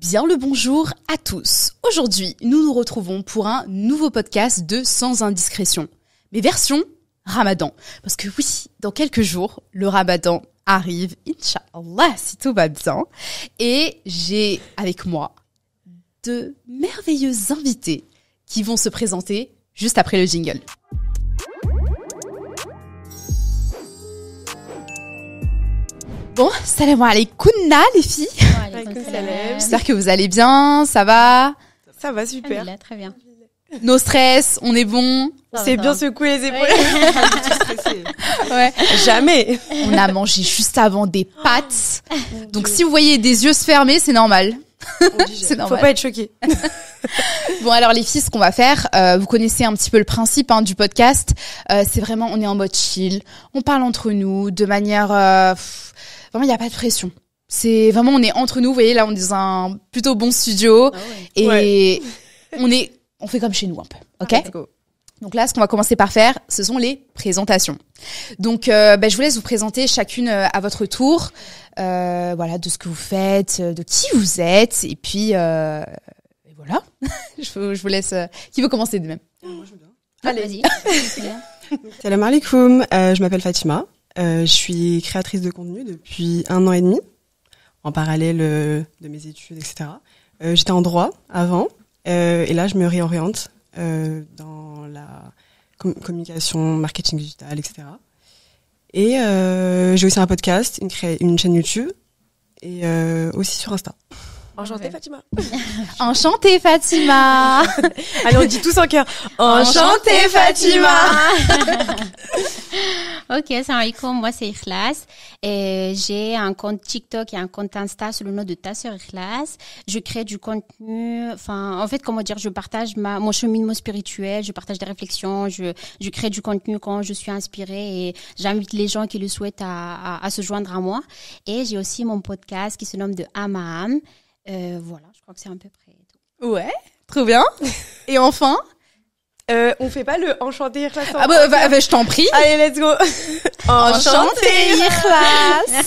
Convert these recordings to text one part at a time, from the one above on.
Bien le bonjour à tous. Aujourd'hui, nous nous retrouvons pour un nouveau podcast de Sans indiscrétion. Mais version Ramadan. Parce que oui, dans quelques jours, le Ramadan arrive, Inch'Allah, si tout va bien. Et j'ai avec moi deux merveilleux invités qui vont se présenter juste après le jingle. Bon, salam Kuna les filles. J'espère que vous allez bien, ça va Ça va super. Là, très bien. Nos stress, on est bon. C'est bien secoué les épaules. Jamais. On a mangé juste avant des pâtes. Donc si vous voyez des yeux se fermer, c'est normal c'est Faut pas être choqué. bon alors les filles, ce qu'on va faire, euh, vous connaissez un petit peu le principe hein, du podcast. Euh, c'est vraiment, on est en mode chill, on parle entre nous de manière, euh, vraiment il n'y a pas de pression. C'est vraiment, on est entre nous. Vous voyez là, on est dans un plutôt bon studio ah et on est, on fait comme chez nous un peu, ok donc là, ce qu'on va commencer par faire, ce sont les présentations. Donc, euh, ben, je vous laisse vous présenter chacune euh, à votre tour, euh, voilà, de ce que vous faites, de qui vous êtes, et puis voilà. je, vous laisse. qui veut commencer de même ah, Moi, je veux bien. Ah, Allez, vas-y. Salam alaikum. je m'appelle Fatima. je suis créatrice de contenu depuis un an et demi, en parallèle de mes études, etc. J'étais en droit avant, et là, je me réoriente euh, dans la communication, marketing digital, etc. Et euh, j'ai aussi un podcast, une chaîne YouTube et euh, aussi sur Insta. Enchantée Fatima. Enchantée Fatima. Allez, on dit tous en cœur. Enchantée Fatima. ok, salam alaikum, moi c'est Ikhlas. J'ai un compte TikTok et un compte Insta sous le nom de ta sœur Ikhlas. Je crée du contenu, enfin en fait comment dire, je partage ma, mon cheminement spirituel, je partage des réflexions, je, je crée du contenu quand je suis inspirée et j'invite les gens qui le souhaitent à, se joindre à moi. Et j'ai aussi mon podcast qui se nomme de Amaham. Euh, voilà, je crois que c'est à peu près tout. Ouais, trop bien. Et enfin, euh, on fait pas le enchanté Irlas Ah bah, bah, bah, je t'en prie. Allez, let's go. enchanté Irlas.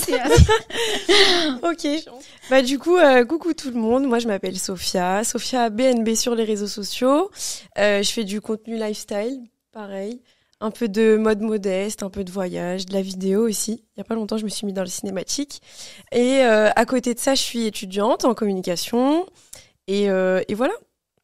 ok. Bah du coup, euh, coucou tout le monde. Moi, je m'appelle Sophia. Sophia BNB sur les réseaux sociaux. Euh, je fais du contenu lifestyle, pareil un peu de mode modeste, un peu de voyage, de la vidéo aussi. Il n'y a pas longtemps, je me suis mise dans le cinématique. Et euh, à côté de ça, je suis étudiante en communication. Euh, et, voilà,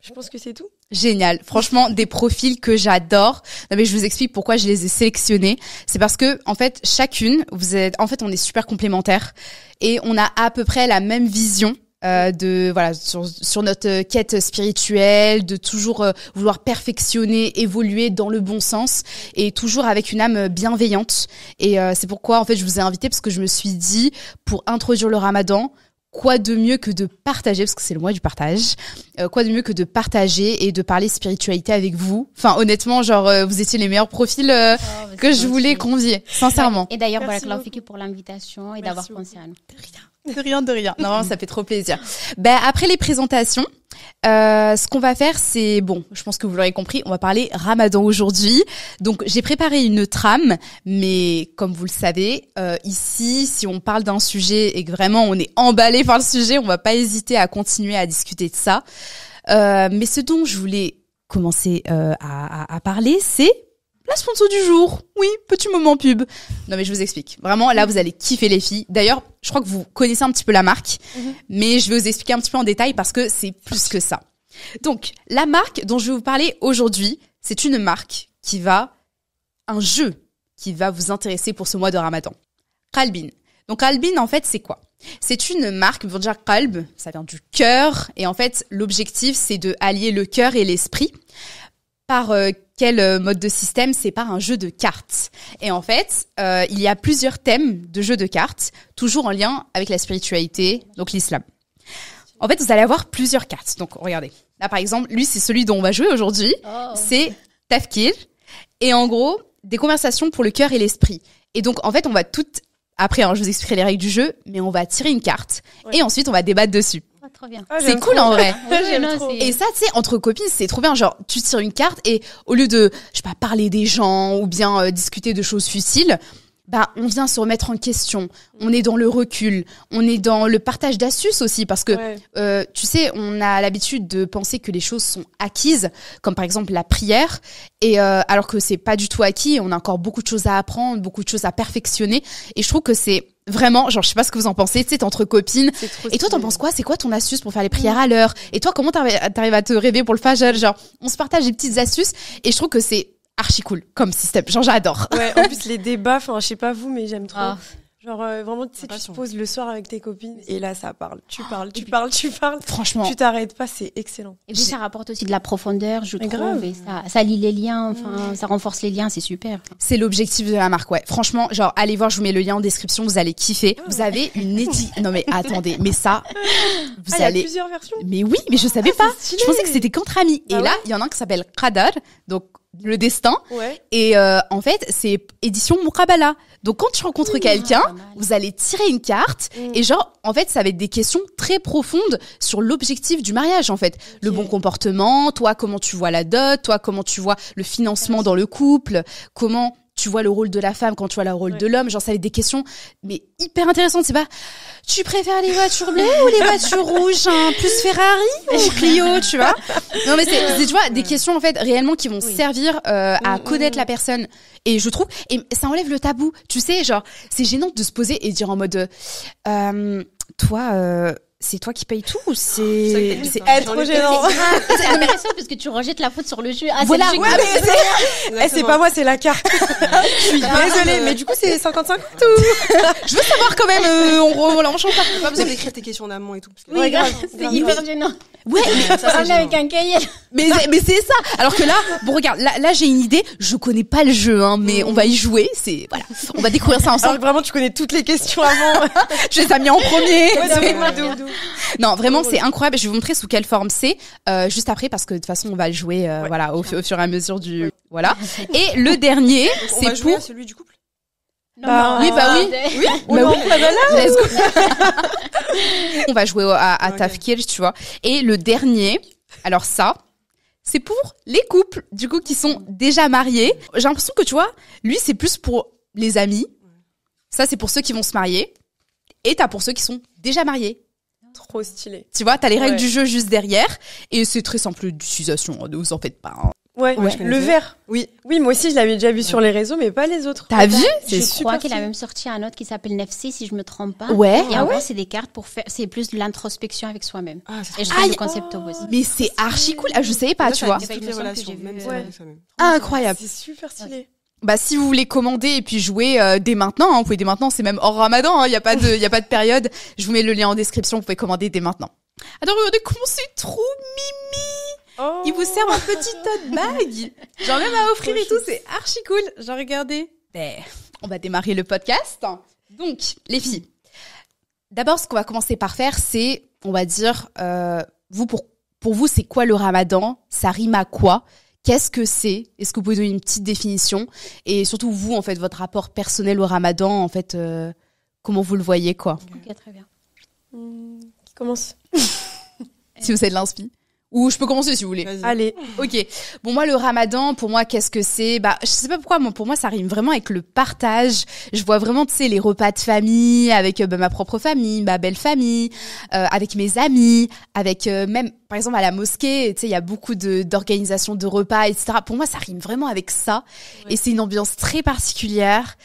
je pense que c'est tout. Génial. Franchement, des profils que j'adore. mais je vous explique pourquoi je les ai sélectionnés. C'est parce que, en fait, chacune, vous êtes, en fait, on est super complémentaires et on a à peu près la même vision euh, de voilà sur, sur, notre euh, quête spirituelle, de toujours euh, vouloir perfectionner, évoluer dans le bon sens et toujours avec une âme bienveillante. Et c'est pourquoi en fait je vous ai invité parce que je me suis dit pour introduire le Ramadan, quoi de mieux que de partager, parce que c'est le mois du partage, quoi de mieux que de partager et de parler spiritualité avec vous. Enfin, honnêtement, genre, vous étiez les meilleurs profils oh, que je voulais convier, sincèrement. Et d'ailleurs, merci pour l'invitation et d'avoir pensé à nous. De rien, de rien. Non, ça fait trop plaisir. Ben, après les présentations, euh, ce qu'on va faire, c'est bon. Je pense que vous l'aurez compris, on va parler Ramadan aujourd'hui. Donc, j'ai préparé une trame, mais comme vous le savez, euh, ici, si on parle d'un sujet et que vraiment on est emballé par le sujet, on va pas hésiter à continuer à discuter de ça. Euh, mais ce dont je voulais commencer euh, à, à parler, c'est la sponsor du jour. Oui, petit moment pub. Non, mais je vous explique. Vraiment, là, vous allez kiffer les filles. D'ailleurs, je crois que vous connaissez un petit peu la marque, mhm. mais je vais vous expliquer un petit peu en détail parce que c'est plus que ça. Donc, la marque dont je vais vous parler aujourd'hui, c'est une marque qui va, un jeu qui va vous intéresser pour ce mois de Ramadan. Kalbin. Donc, Kalbin, en fait, c'est quoi? C'est une marque, vous dire Kalb, ça vient du cœur, et en fait, l'objectif, c'est de allier le cœur et l'esprit par euh, quel euh, mode de système C'est par un jeu de cartes. Et en fait, euh, il y a plusieurs thèmes de jeux de cartes, toujours en lien avec la spiritualité, donc l'islam. En fait, vous allez avoir plusieurs cartes. Donc, regardez. Là, par exemple, lui, c'est celui dont on va jouer aujourd'hui. Oh. C'est Tafkir. Et en gros, des conversations pour le cœur et l'esprit. Et donc, en fait, on va toutes... Après, hein, je vous expliquerai les règles du jeu, mais on va tirer une carte. Et ensuite, on va débattre dessus. Ah, trop bien. Ah, c'est cool en vrai. Et ça, tu sais, entre copines, c'est trop bien. Genre, tu tires une carte et au lieu de, je sais pas, parler des gens ou bien euh, discuter de choses futiles, bah, on vient se remettre en question, on est dans le recul, on est dans le partage d'astuces aussi, parce que, euh, tu sais, on a l'habitude de penser que les choses sont acquises, comme par exemple la prière, et euh, alors que c'est pas du tout acquis, on a encore beaucoup de choses à apprendre, beaucoup de choses à perfectionner, et je trouve que c'est vraiment, genre, je sais pas ce que vous en pensez, c'est entre copines. Et toi, t'en penses quoi C'est quoi ton astuce pour faire les mmh. prières à l'heure Et toi, comment t'arrives à te rêver pour le fajr Genre, on se partage des petites astuces et je trouve que c'est archi cool comme système. Genre, j'adore. Ouais, en plus, les débats, enfin, je sais pas vous, mais j'aime trop. Ah. Genre euh, vraiment, tu sais, tu te poses le soir avec tes copines et là, ça parle. Tu ah, parles, tu parles, tu parles. Franchement. Tu t'arrêtes pas, c'est excellent. Et puis ça rapporte aussi de la profondeur, je trouve. Et ça, ça lie les liens, enfin, ça renforce les liens, c'est super. C'est l'objectif de la marque, ouais. Franchement, genre, allez voir, je vous mets le lien en description, vous allez kiffer. Ah, vous avez une édite. non mais attendez, mais ça, vous allez. a plusieurs versions. Mais oui, mais je savais pas. Je pensais que c'était contre amis. et là, il y en a un qui s'appelle Qadar, donc le destin. Et euh, en fait, c'est édition Mukabala. Donc quand tu rencontres quelqu'un, vous allez tirer une carte mmh. et genre en fait, ça va être des questions très profondes sur l'objectif du mariage en fait, le bon comportement, toi comment tu vois la dot, toi comment tu vois le financement dans le couple, comment tu vois le rôle de la femme quand tu vois le rôle de l'homme. Genre, ça va des questions, mais hyper intéressantes. C'est pas, tu préfères les voitures bleues ou les voitures rouges, hein, plus Ferrari ou Clio, tu vois Non, mais c'est, tu vois, des questions en fait réellement qui vont servir euh, à mm, connaître mm, la mm. personne. Et je trouve, et ça enlève le tabou. Tu sais, genre, c'est gênant de se poser et dire en mode, euh, toi. Euh, c'est toi qui paye tout ou oh, c'est c'est hein. être gênant C'est intéressant parce que tu rejettes la faute sur le jeu. Ah, c'est mais eh, c'est pas moi, c'est la carte. je suis désolée, mais du coup c'est 55 tout. je veux savoir quand même euh, on re... on change pas. Pas besoin d'écrire tes questions en et tout parce que oui, ouais, c'est hyper gênant. Ouais, mais ça, avec un cahier. Mais mais c'est ça. Alors que là, bon regarde, là, j'ai une idée, je connais pas le jeu hein, mais on va y jouer, c'est voilà, on va découvrir ça ensemble. Alors, vraiment tu connais toutes les questions avant. je les ai mis en premier. non, vraiment, c'est incroyable. Je vais vous montrer sous quelle forme c'est euh, juste après parce que de toute façon, on va le jouer euh, voilà, au, fur et à mesure du. Voilà. Et le dernier, c'est pour. celui du couple bah, oui, bah oui. Oui, bah on on va jouer à, à tu vois. Et le dernier, alors ça, c'est pour les couples, du coup, qui sont déjà mariés. J'ai l'impression que, tu vois, lui, c'est plus pour les amis. Ça, c'est pour ceux qui vont se marier. Et t'as pour ceux qui sont déjà mariés trop stylé. Tu vois, t'as les règles du jeu juste derrière et c'est très simple d'utilisation, hein, ne vous en faites pas. Hein. Ouais, le verre. Oui. Oui, moi aussi, je l'avais déjà vu sur les réseaux, mais pas les autres. T'as vu Je super crois qu'il a même sorti un autre qui s'appelle Nefsi, si je me trompe pas. Ouais. Et en ah ouais. c'est des cartes pour faire, c'est plus de l'introspection avec soi-même. Ah, et je concept Mais c'est archi cool. Je ah, je savais pas, tu vois. Incroyable. C'est super stylé bah, si vous voulez commander et puis jouer euh, dès maintenant, hein, vous pouvez dès maintenant, c'est même hors ramadan, il hein, n'y a, pas de, y a pas de période. Je vous mets le lien en description, vous pouvez commander dès maintenant. Alors regardez comment c'est trop mimi oh. Il vous sert un petit tote bag J'en même à offrir et tout, c'est archi cool Genre regardez ben, On va démarrer le podcast. Donc, les filles, d'abord ce qu'on va commencer par faire, c'est, on va dire, euh, vous pour, pour vous, c'est quoi le ramadan Ça rime à quoi Qu'est-ce que c'est Est-ce que vous pouvez donner une petite définition Et surtout, vous, en fait, votre rapport personnel au ramadan, en fait, euh, comment vous le voyez, quoi très bien. Hum, commence Si vous êtes l'inspi. Ou je peux commencer si vous voulez. Allez. Ok. Bon moi le Ramadan pour moi qu'est-ce que c'est Bah je sais pas pourquoi moi pour moi ça rime vraiment avec le partage. Je vois vraiment tu sais les repas de famille avec euh, bah, ma propre famille, ma belle famille, euh, avec mes amis, avec euh, même par exemple à la mosquée tu sais il y a beaucoup de d'organisations de repas etc. Pour moi ça rime vraiment avec ça et c'est une ambiance très particulière.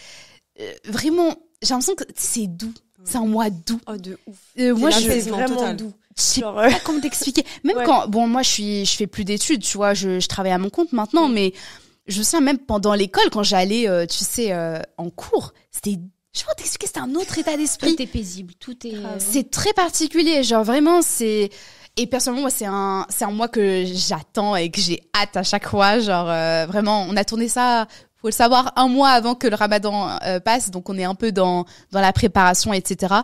vraiment j'ai l'impression que c'est doux. C'est un mois doux. Oh, de ouf. moi, je suis vraiment doux sais pas euh, comment t'expliquer. Même quand, bon, moi, je suis, je fais plus d'études, tu vois, je, je, travaille à mon compte maintenant, mm. mais je me même pendant l'école, quand j'allais, euh, tu sais, euh, en cours, c'était je vais t'expliquer, c'est un autre état d'esprit. Tout est paisible, tout est. C'est très particulier, genre vraiment, c'est. Et personnellement, moi, c'est un, c'est un mois que j'attends et que j'ai hâte à chaque fois. Genre, vraiment, on a tourné ça faut le savoir un mois avant que le ramadan euh, passe, donc on est un peu dans, dans la préparation, etc.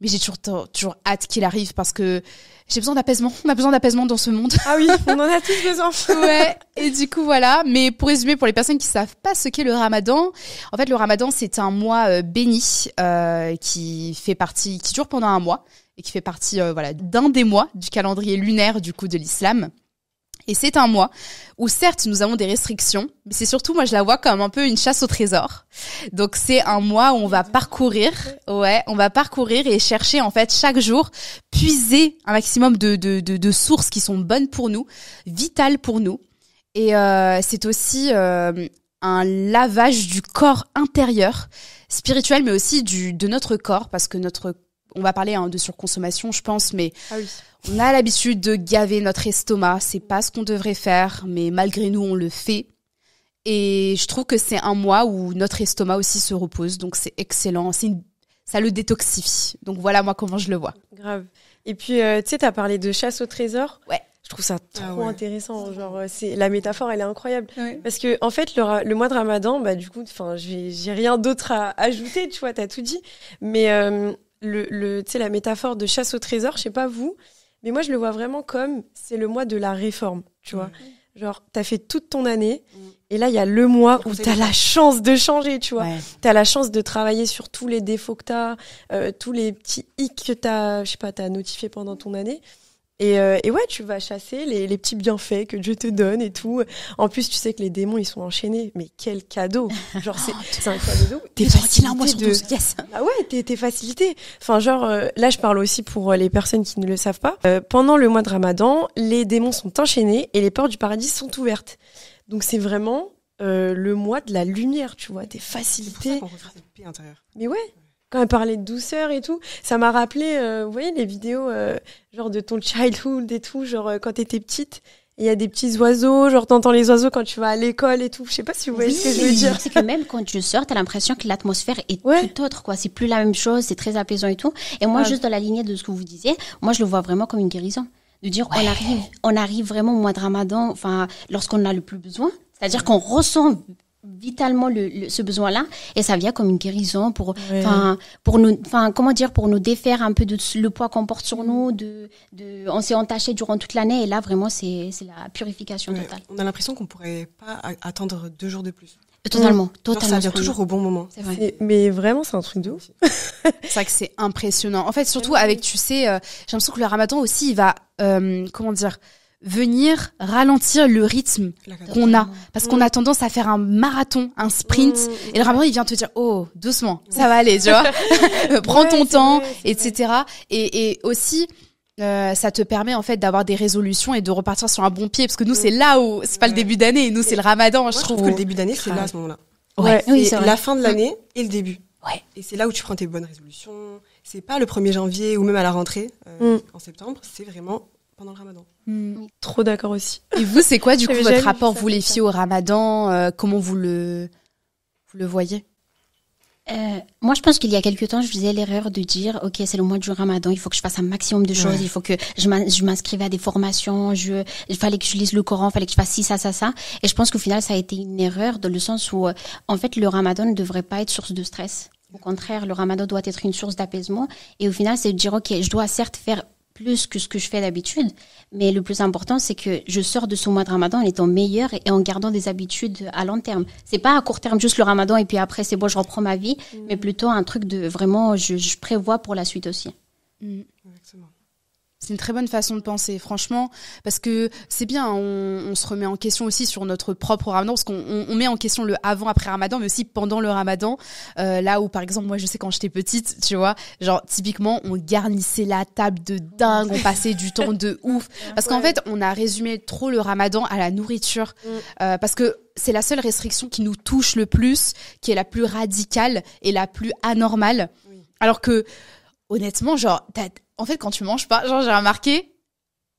Mais j'ai toujours, toujours hâte qu'il arrive parce que j'ai besoin d'apaisement. On a besoin d'apaisement dans ce monde. Ah oui, on en a tous besoin. ouais. Et du coup, voilà. Mais pour résumer, pour les personnes qui savent pas ce qu'est le ramadan, en fait, le ramadan, c'est un mois euh, béni euh, qui fait partie, qui dure pendant un mois et qui fait partie voilà d'un des mois du calendrier lunaire du coup de l'islam. Et c'est un mois où certes nous avons des restrictions, mais c'est surtout moi je la vois comme un peu une chasse au trésor. Donc c'est un mois où on va parcourir, ouais, on va parcourir et chercher en fait chaque jour, puiser un maximum de, de, de, sources qui sont bonnes pour nous, vitales pour nous. Et euh, c'est aussi euh, un lavage du corps intérieur, spirituel, mais aussi du, de notre corps, parce que notre on va parler hein, de surconsommation, je pense, mais ah on a l'habitude de gaver notre estomac. C'est pas ce qu'on devrait faire, mais malgré nous, on le fait. Et je trouve que c'est un mois où notre estomac aussi se repose, donc c'est excellent. ça le détoxifie. Donc voilà, moi, comment je le vois. Grave. Et puis, euh, tu sais, as parlé de chasse au trésor. Ouais. Je trouve ça trop ah intéressant. Genre, euh, c'est la métaphore, elle est incroyable. Parce que en fait, le, mois de Ramadan, bah du coup, enfin, j'ai rien d'autre à ajouter. Tu vois, as tout dit. Mais euh, le, la métaphore de chasse au trésor, je sais pas vous, mais moi je le vois vraiment comme c'est le mois de la réforme, tu vois. Mm. t'as fait toute ton année, mm. et là, il y a le mois où tu as la chance de changer, tu vois. T'as la chance de travailler sur tous les défauts que t'as, euh, tous les petits hicks que tu je sais pas, t'as notifié pendant ton année. Et, euh, et, ouais, tu vas chasser les, les, petits bienfaits que Dieu te donne et tout. En plus, tu sais que les démons, ils sont enchaînés. Mais quel cadeau Genre, c'est un cadeau. T'es hein, facilité moi de... Yes. Ah ouais, t'es facilité. Enfin, genre, euh, là, je parle aussi pour euh, les personnes qui ne le savent pas. pendant le mois de Ramadan, les démons sont enchaînés et les portes du paradis sont ouvertes. Donc, c'est vraiment le mois de la lumière, tu vois. T'es facilité. Mais ouais quand elle parlait de douceur et tout, ça m'a rappelé, euh, vous voyez, les vidéos euh, genre de ton childhood et tout, genre euh, quand t'étais petite. Il y a des petits oiseaux, genre t'entends les oiseaux quand tu vas à l'école et tout. Je sais pas si vous voyez ce que je veux dire. C'est que même quand tu sors, t'as l'impression que l'atmosphère est tout autre, quoi. C'est plus la même chose, c'est très apaisant et tout. Et moi, juste dans la lignée de ce que vous disiez, moi, je le vois vraiment comme une guérison. De dire, on arrive, on arrive vraiment au mois de ramadan, enfin, lorsqu'on a le plus besoin. C'est-à-dire qu'on ressent vitalement le, ce besoin-là et ça vient comme une guérison pour pour nous enfin comment dire pour nous défaire un peu de le poids qu'on porte sur mm. nous de, de on s'est entaché durant toute l'année et là vraiment c'est la purification totale. On a l'impression qu'on pourrait pas attendre deux jours de plus. Euh, totalement, totalement. ça vient toujours au bon moment. Mais vraiment, c'est un truc de ouf. c'est vrai que c'est impressionnant. En fait, surtout avec, tu sais, euh, j'ai l'impression que le ramadan aussi, il va, euh, comment dire, venir ralentir le rythme qu'on a parce qu'on a mm. tendance à faire un marathon, un sprint mm, mm, et le ramadan, il vient te dire oh doucement, ça va aller, tu vois. Prends ton temps, etc. Et, aussi euh, ça te permet en fait d'avoir des résolutions et de repartir sur un bon pied parce que nous c'est là où c'est pas le début d'année, nous c'est le Ramadan, je, je trouve. que le début d'année c'est là à ce moment-là. Ouais, la fin de l'année et le début. Ouais. Et c'est là où tu prends tes bonnes résolutions. C'est pas le 1er janvier ou même à la rentrée euh, en septembre, c'est vraiment pendant le ramadan. Hmm. Trop d'accord aussi. Et vous, c'est quoi du coup votre rapport, vous les filles, au ramadan euh, Comment vous le, le voyez euh, moi, je pense qu'il y a quelques temps, je faisais l'erreur de dire, ok, c'est le mois du Ramadan, il faut que je fasse un maximum de choses, il faut que je m'inscrive à des formations, je, il fallait que je lise le Coran, il fallait que je fasse ci, ça, ça, ça. Et je pense qu'au final, ça a été une erreur dans le sens où, euh, en fait, le Ramadan ne devrait pas être source de stress. Au contraire, le Ramadan doit être une source d'apaisement. Et au final, c'est de dire, ok, je dois certes faire plus que ce que je fais d'habitude. Mais le plus important, c'est que je sors de ce mois de ramadan en étant meilleur et en gardant des habitudes à long terme. C'est pas à court terme juste le ramadan et puis après c'est bon, je reprends ma vie, mm. mais plutôt un truc de vraiment, je, je, prévois pour la suite aussi. Mm. C'est une très bonne façon de penser, franchement, parce que c'est bien, on, se remet en question aussi sur notre propre ramadan, parce qu'on met en question le avant, après ramadan, mais aussi pendant le ramadan. Euh, là où, par exemple, moi, je sais quand j'étais petite, tu vois, genre, typiquement, on garnissait la table de dingue, on passait du temps de ouf. Parce qu'en fait, on a résumé trop le ramadan à la nourriture. Mm. Euh, parce que c'est la seule restriction qui nous touche le plus, qui est la plus radicale et la plus anormale. Alors que, honnêtement, genre, en fait, quand tu manges pas, genre, j'ai remarqué,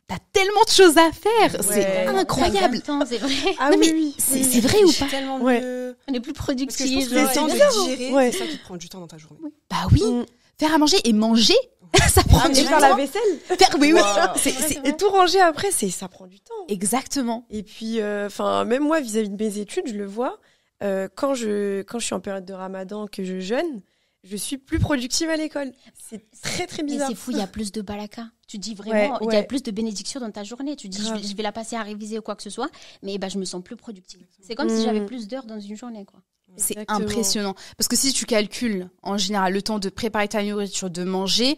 t'as tellement de choses à faire. c'est incroyable. C'est vrai. Ah oui, c'est vrai ou pas On est plus productif. de digérer, c'est ça qui prend du temps dans ta journée. Bah oui. Mm. Faire à manger et manger, ça prend ah, du temps. Faire la vaisselle. Faire, oui, oui. Et tout ranger après, c'est ça prend du temps. Exactement. Et puis, euh, enfin, même moi, vis-à-vis de mes études, je le vois. Euh, quand je quand je suis en période de Ramadan que je jeûne, je suis plus productive à l'école. C'est très très bizarre. c'est fou, il y a plus de balaka. Tu dis vraiment, il y a plus de bénédictions dans ta journée. Tu dis, je, vais la passer à réviser ou quoi que ce soit, mais bah, je me sens plus productive. C'est comme si mm. j'avais plus d'heures dans une journée. C'est impressionnant. Parce que si tu calcules en général le temps de préparer ta nourriture, de manger,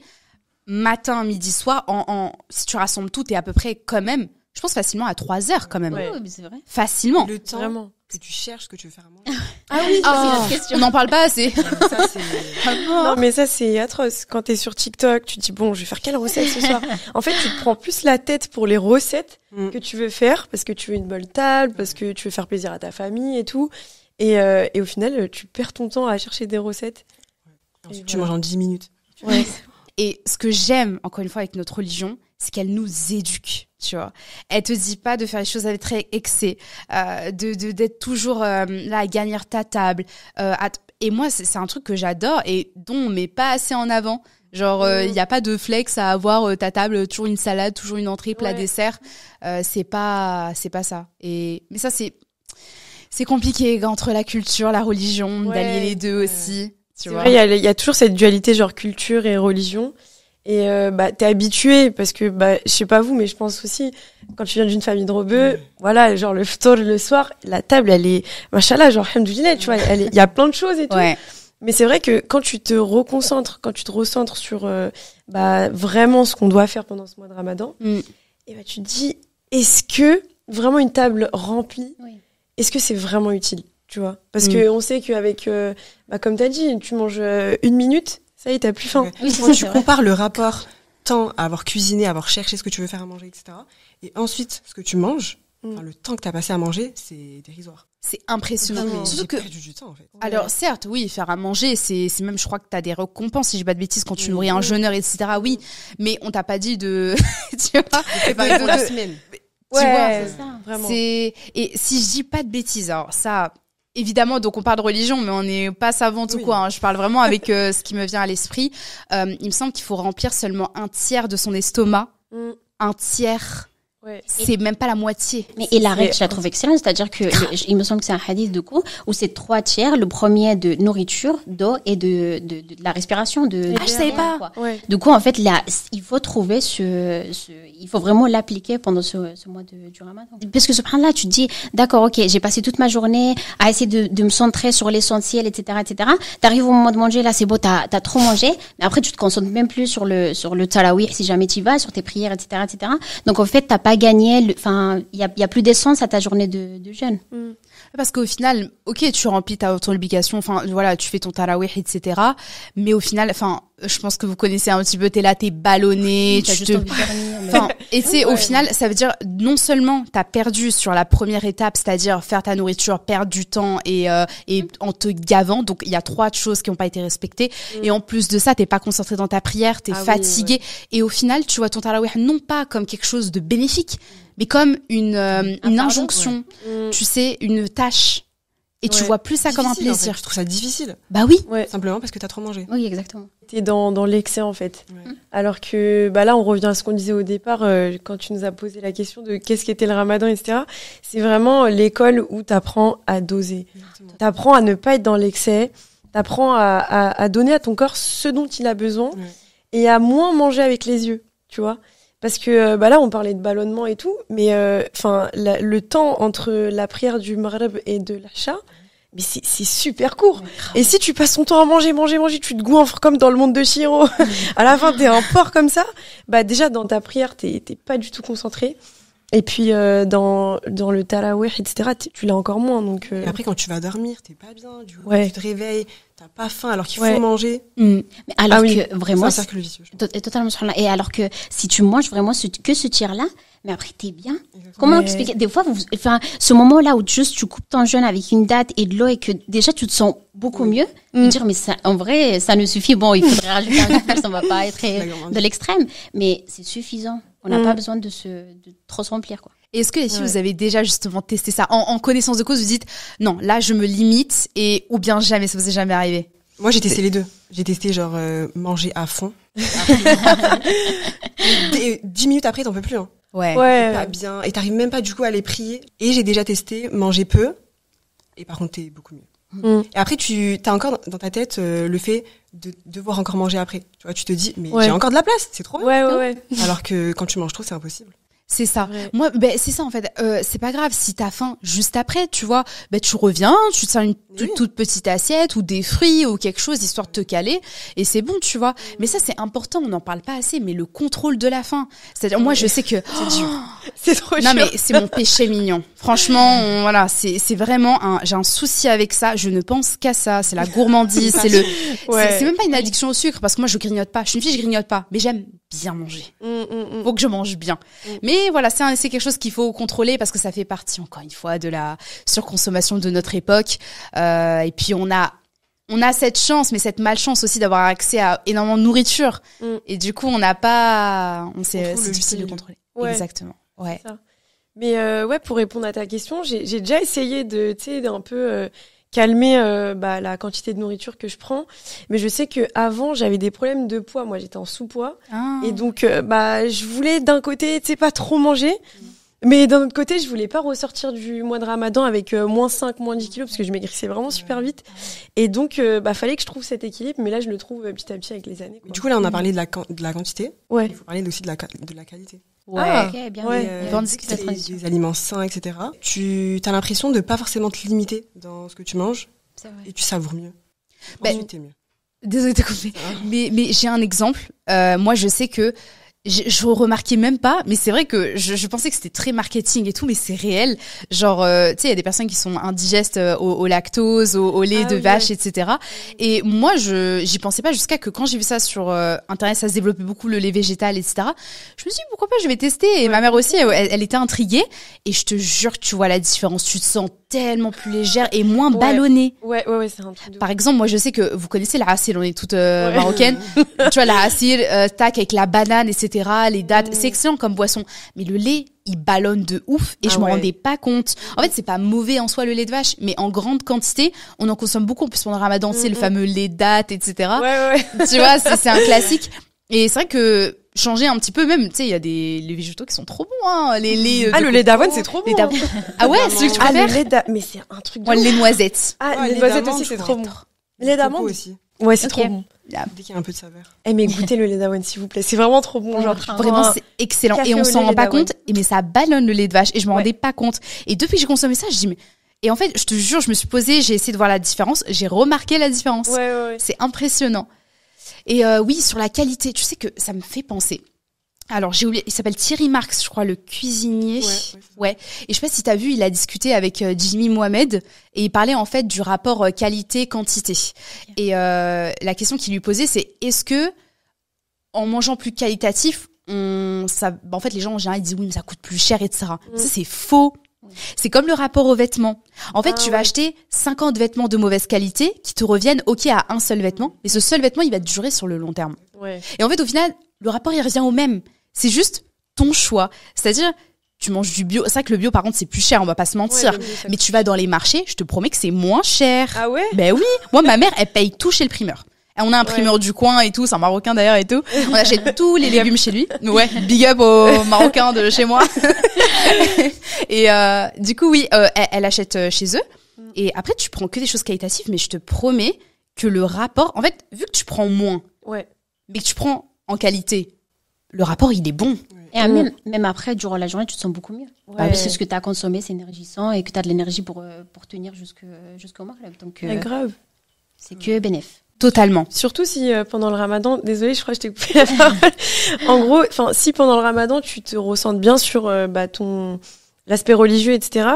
matin, midi, soir, en, si tu rassembles tout, et à peu près quand même, je pense facilement à 3 heures quand même. Facilement. Le temps que tu cherches que tu veux faire à manger. ah oui, ah. question. on n'en parle pas assez. non, mais ça c'est ah atroce. Quand tu es sur TikTok, tu dis bon, je vais faire quelle recette ce soir. En fait, tu te prends plus la tête pour les recettes mm. que tu veux faire parce que tu veux une bonne table, parce que tu veux faire plaisir à ta famille et tout. Et, euh, et au final, tu perds ton temps à chercher des recettes. tu manges en 10 minutes. Ouais, Et ce que j'aime, encore une fois, avec notre religion, c'est qu'elle nous éduque. Tu vois, elle te dit pas de faire les choses avec très excès, euh, de d'être toujours euh, là à gagner ta table. Euh, et moi, c'est un truc que j'adore et dont on met pas assez en avant. Genre, mm. il n'y a pas de flex à avoir ta table toujours une salade, toujours une entrée, plat, dessert. c'est pas, c'est pas ça. Et mais ça, c'est c'est compliqué entre la culture, la religion, d'aller d'allier les deux aussi. C'est vrai, Il y, a toujours cette dualité genre culture et religion. Et euh, bah, t'es habitué parce que bah, je sais pas vous, mais je pense aussi quand tu viens d'une famille de robeux, voilà, genre le f'tor, le soir, la table elle est, machallah, genre hamdoulilah, tu vois, il y a plein de choses et tout. Mais c'est vrai que quand tu te reconcentres, quand tu te recentres sur euh, bah, vraiment ce qu'on doit faire pendant ce mois de Ramadan, mm. et bah, tu te dis, est-ce que vraiment une table remplie, est-ce que c'est vraiment utile tu vois. Parce qu'on mm. que on sait qu'avec, euh, bah, comme tu as dit, tu manges euh, une minute, ça y est, t'as plus faim. tu compares le rapport temps à avoir cuisiné, à avoir cherché ce que tu veux faire à manger, etc. Et ensuite, ce que tu manges, mm. le temps que tu as passé à manger, c'est dérisoire. C'est impressionnant. du temps, en fait. Alors, certes, oui, faire à manger, c'est même, je crois que tu as des récompenses, si je dis pas de bêtises, quand tu mm. nourris un jeuneur, etc. Oui, mais on t'a pas dit de... tu vois de... semaine. c'est ça, vraiment. Et si je dis pas de bêtises, alors ça, évidemment, donc on parle de religion, mais on n'est pas savante tout quoi. Hein. Je parle vraiment avec euh, ce qui me vient à l'esprit. Euh, il me semble qu'il faut remplir seulement un tiers de son estomac. Mm. Un tiers. C'est même pas la moitié. Mais et règle je la trouve excellente. C'est-à-dire que il me semble que c'est un hadith de coup où c'est trois tiers. Le premier de nourriture, d'eau et de, de, la respiration. De, ah, je savais pas. Du coup, en fait, là, il faut trouver ce, il faut vraiment l'appliquer pendant ce, ce mois du Ramadan. Parce que ce là, tu dis, d'accord, ok, j'ai passé toute ma journée à essayer de, me centrer sur l'essentiel, etc., etc. arrives au moment de manger, là, c'est beau, tu as trop mangé. Mais après, tu te concentres même plus sur le sur le talawi si jamais tu vas, sur tes prières, etc., etc. Donc en fait, tu gagné, enfin, il y, a, plus d'essence à ta journée de, de jeûne. Mm. Parce qu'au final, ok, tu remplis ta obligation, enfin, voilà, tu fais ton tarawih, etc. Mais au final, enfin, je pense que vous connaissez un petit peu, t'es là, t'es ballonné, tu te... enfin, et c'est au final, ça veut dire non seulement t'as perdu sur la première étape, c'est-à-dire faire ta nourriture, perdre du temps et, euh, et en te gavant, donc il y a trois choses qui n'ont pas été respectées, mm. et en plus de ça, t'es pas concentré dans ta prière, t'es es ah fatigué, et au final, tu vois ton tarawih non pas comme quelque chose de bénéfique, mais comme une, euh, une injonction, mm. tu sais, une tâche et tu vois plus ça comme un plaisir. Je trouve ça difficile. Bah oui. Simplement parce que t'as trop mangé. Oui, exactement. T'es dans, dans l'excès en fait. Mm. Alors que bah là, on revient à ce qu'on disait au départ euh, quand tu nous as posé la question de qu'est-ce qu'était le ramadan, etc. C'est vraiment l'école où t'apprends à doser. T'apprends à ne pas être dans l'excès. T'apprends à, à, donner à ton corps ce dont il a besoin et à moins manger avec les yeux, tu vois. Parce que euh, bah là, on parlait de ballonnement et tout, mais euh, enfin le temps entre la prière du Maghreb et de l'achat, mais c'est super court. Et si tu passes ton temps à manger, manger, manger, tu te goinfres comme dans le monde de Chiro. à la fin, t'es un porc comme ça. Bah déjà, dans ta prière, t'es pas du tout concentré. Et puis euh, dans, dans le tarawih, etc., tu l'as encore moins. Donc, euh. et après, quand tu vas dormir, t'es pas bien. Du Tu te réveilles, t'as pas faim alors qu'il faut manger. Mm. Mais alors ah que vraiment. Un cercle vicieux. Totalement Et alors que si tu manges vraiment ce, que ce tiers là mais après, tu es bien. Comment expliquer Des fois, enfin, ce moment-là où juste tu coupes ton jeûne avec une date et de l'eau et que déjà tu te sens beaucoup mieux, me mm. dire, mais ça, en vrai, ça ne suffit. Bon, il faudrait rajouter un ça on va pas être de l'extrême, mais c'est suffisant. On n'a pas mm. besoin de se trop se remplir quoi. Est-ce que si vous avez déjà justement testé ça en, connaissance de cause, vous dites non, là je me limite et ou bien jamais, ça vous est jamais arrivé Moi j'ai testé les deux. J'ai testé genre euh, manger à fond. et dix minutes après, t'en peux plus. Hein. Ouais. ouais. Pas bien. Et t'arrives même pas du coup à les prier. Et j'ai déjà testé manger peu. Et par contre, t'es beaucoup mieux. Mm. Et après, tu as encore dans ta tête euh, le fait de devoir encore manger après. Tu vois, tu te dis, mais j'ai encore de la place, c'est trop bien. Ouais, ouais, Alors que quand tu manges trop, c'est impossible. C'est ça. Moi, ben, c'est ça en fait. Euh, c'est pas grave si t'as faim juste après, tu vois. Ben, tu reviens, tu te sers une toute petite assiette ou des fruits ou quelque chose histoire de te caler et c'est bon, tu vois. Mais ça, c'est important. On n'en parle pas assez. Mais le contrôle de la faim. C'est-à-dire, moi, je sais que c'est dur, oh c'est trop Non, mais c'est mon péché mignon. Franchement, voilà, c'est c'est vraiment un. J'ai un souci avec ça. Je ne pense qu'à ça. C'est la gourmandise. c'est le. C'est même pas une addiction au sucre parce que moi, je grignote pas. Je suis une fille, je grignote pas. Mais j'aime bien manger. Mm, mm, mm. Faut que je mange bien. Mais voilà, c'est c'est quelque chose qu'il faut contrôler parce que ça fait partie encore une fois de la surconsommation de notre époque. Euh, et puis on a on a cette chance, mais cette malchance aussi d'avoir accès à énormément de nourriture. Et du coup, on n'a pas, on c'est difficile de contrôler. Exactement. Ouais. Mais euh, ouais, pour répondre à ta question, j'ai déjà essayé de, tu sais, d'un peu. Euh, calmer euh, bah, la quantité de nourriture que je prends. Mais je sais que avant j'avais des problèmes de poids. Moi, j'étais en sous-poids ah. et donc euh, bah je voulais d'un côté, tu pas trop manger. Mm. Mais d'un autre côté, je voulais pas ressortir du mois de Ramadan avec euh, moins 5, moins 10 kilos parce que je maigrissais vraiment super vite. Et donc, bah, fallait que je trouve cet équilibre, mais là, je le trouve petit à petit avec les années. Du coup, là, on a parlé de la, quantité. Il faut parler aussi de la qualité. Ouais. Ah, bien. Ouais. Euh, des, aliments sains, etc. Tu as l'impression de pas forcément te limiter dans ce que tu manges. Et tu savoures mieux. Bah, mieux. Mais, j'ai un exemple. Euh, moi, je sais que je, je remarquais même pas, mais c'est vrai que je, pensais que c'était très marketing et tout, mais c'est réel. Genre, euh, tu sais, il y a des personnes qui sont indigestes euh, au, lactose, au, lait ah de vache, etc. Et moi, je j'y pensais pas jusqu'à que quand j'ai vu ça sur euh, internet, ça se développait beaucoup le lait végétal, etc. Je me suis dit pourquoi pas, je vais tester. Et ma mère aussi, elle, elle, était intriguée. Et je te jure, tu vois la différence, tu te sens tellement plus légère et moins ballonnée. Ouais, ouais, ouais, c'est un truc. Par exemple, moi, je sais que vous connaissez la racine, on est toutes euh, marocaines. tu vois, la racine, euh, tac, avec la banane, etc., les dates, mm. c'est excellent comme boisson. Mais le lait, il ballonne de ouf et ah je m'en rendais pas compte. En fait, c'est pas mauvais en soi le lait de vache, mais en grande quantité, on en consomme beaucoup. En plus, pendant le Ramadan, c'est le fameux lait date, etc. Ouais, ouais. tu vois, c'est un classique. Et c'est vrai que changer un petit peu même tu sais il y a des les végétaux qui sont trop bons hein, les, les euh, ah le lait d'avoine c'est trop bon ah ouais ce que tu préfères ah, le lait d'avoine mais c'est un truc ouais, les noisettes ah les, noisettes aussi c'est trop bon le lait d'amande aussi ouais c'est trop bon ah. dès qu'il y a un peu de saveur eh mais goûtez le lait d'avoine s'il vous plaît c'est vraiment trop bon genre vraiment c'est excellent et on s'en rend pas compte et mais ça ballonne le lait de vache et je m'en rendais pas compte et depuis que j'ai consommé ça je dis mais et en fait, je te jure, je me suis posée, j'ai essayé de voir la différence, j'ai remarqué la différence. C'est impressionnant. Et euh, oui, sur la qualité, tu sais que ça me fait penser. Alors, j'ai oublié, il s'appelle Thierry Marx, je crois, le cuisinier. Ouais. Et je sais pas si tu as vu, il a discuté avec euh, Jimmy Mohamed et il parlait en fait du rapport euh, qualité-quantité. Et euh, la question qu'il lui posait, c'est est-ce que en mangeant plus qualitatif, on, ça, bah, en fait, les gens en général ils disent oui, mais ça coûte plus cher, etc. Mm. Ça, c'est faux c'est comme le rapport aux vêtements. En fait, ah tu vas acheter 50 vêtements de mauvaise qualité qui te reviennent OK à un seul vêtement, et ce seul vêtement, il va durer sur le long terme. Et en fait, au final, le rapport, il revient au même. C'est juste ton choix. C'est-à-dire, tu manges du bio. C'est vrai que le bio, par contre, c'est plus cher, on va pas se mentir. mais tu vas dans les marchés, je te promets que c'est moins cher. Ah ouais Ben oui. Moi, ma mère, elle paye tout chez le primeur. On a un primeur du coin et tout, c'est un Marocain d'ailleurs et tout. On achète tous les légumes chez lui. Ouais, big up aux Marocains de chez moi. et euh, du coup, oui, euh, elle, achète euh, chez eux. Et après, tu prends que des choses qualitatives, mais je te promets que le rapport, en fait, vu que tu prends moins, ouais. mais que tu prends en qualité, le rapport, il est bon. Et même, après, durant la journée, tu te sens beaucoup mieux. C'est ce que tu as consommé, c'est énergissant et que tu as de l'énergie pour, pour tenir jusqu'au jusqu Donc, grave. C'est que bénéf. Totalement. Surtout si euh, pendant le ramadan, désolé, je crois que je t'ai coupé la parole. en gros, enfin, si pendant le ramadan, tu te ressentes bien sur euh, bah, ton l'aspect religieux, etc.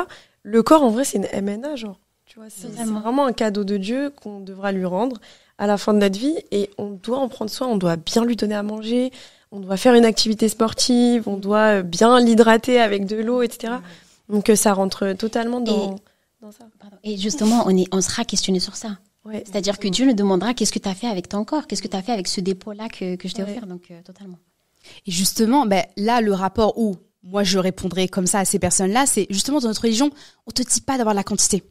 Le corps, en vrai, c'est une MNA, genre. Tu vois, c'est vraiment un cadeau de Dieu qu'on devra lui rendre à la fin de notre vie et on doit en prendre soin. On doit bien lui donner à manger. On doit faire une activité sportive. On doit euh, bien l'hydrater avec de l'eau, etc. Donc, ça rentre totalement dans, ça. Et justement, on, est, on sera questionné sur ça. C'est-à-dire que euh, Dieu nous demandera qu'est-ce que tu as fait avec ton corps, qu'est-ce que tu as fait avec ce dépôt-là que, que, je t'ai offert. Donc, euh, totalement. Et justement, ben, là, le rapport où moi je répondrai comme ça à ces personnes-là, c'est justement dans notre religion, on te dit pas d'avoir la quantité.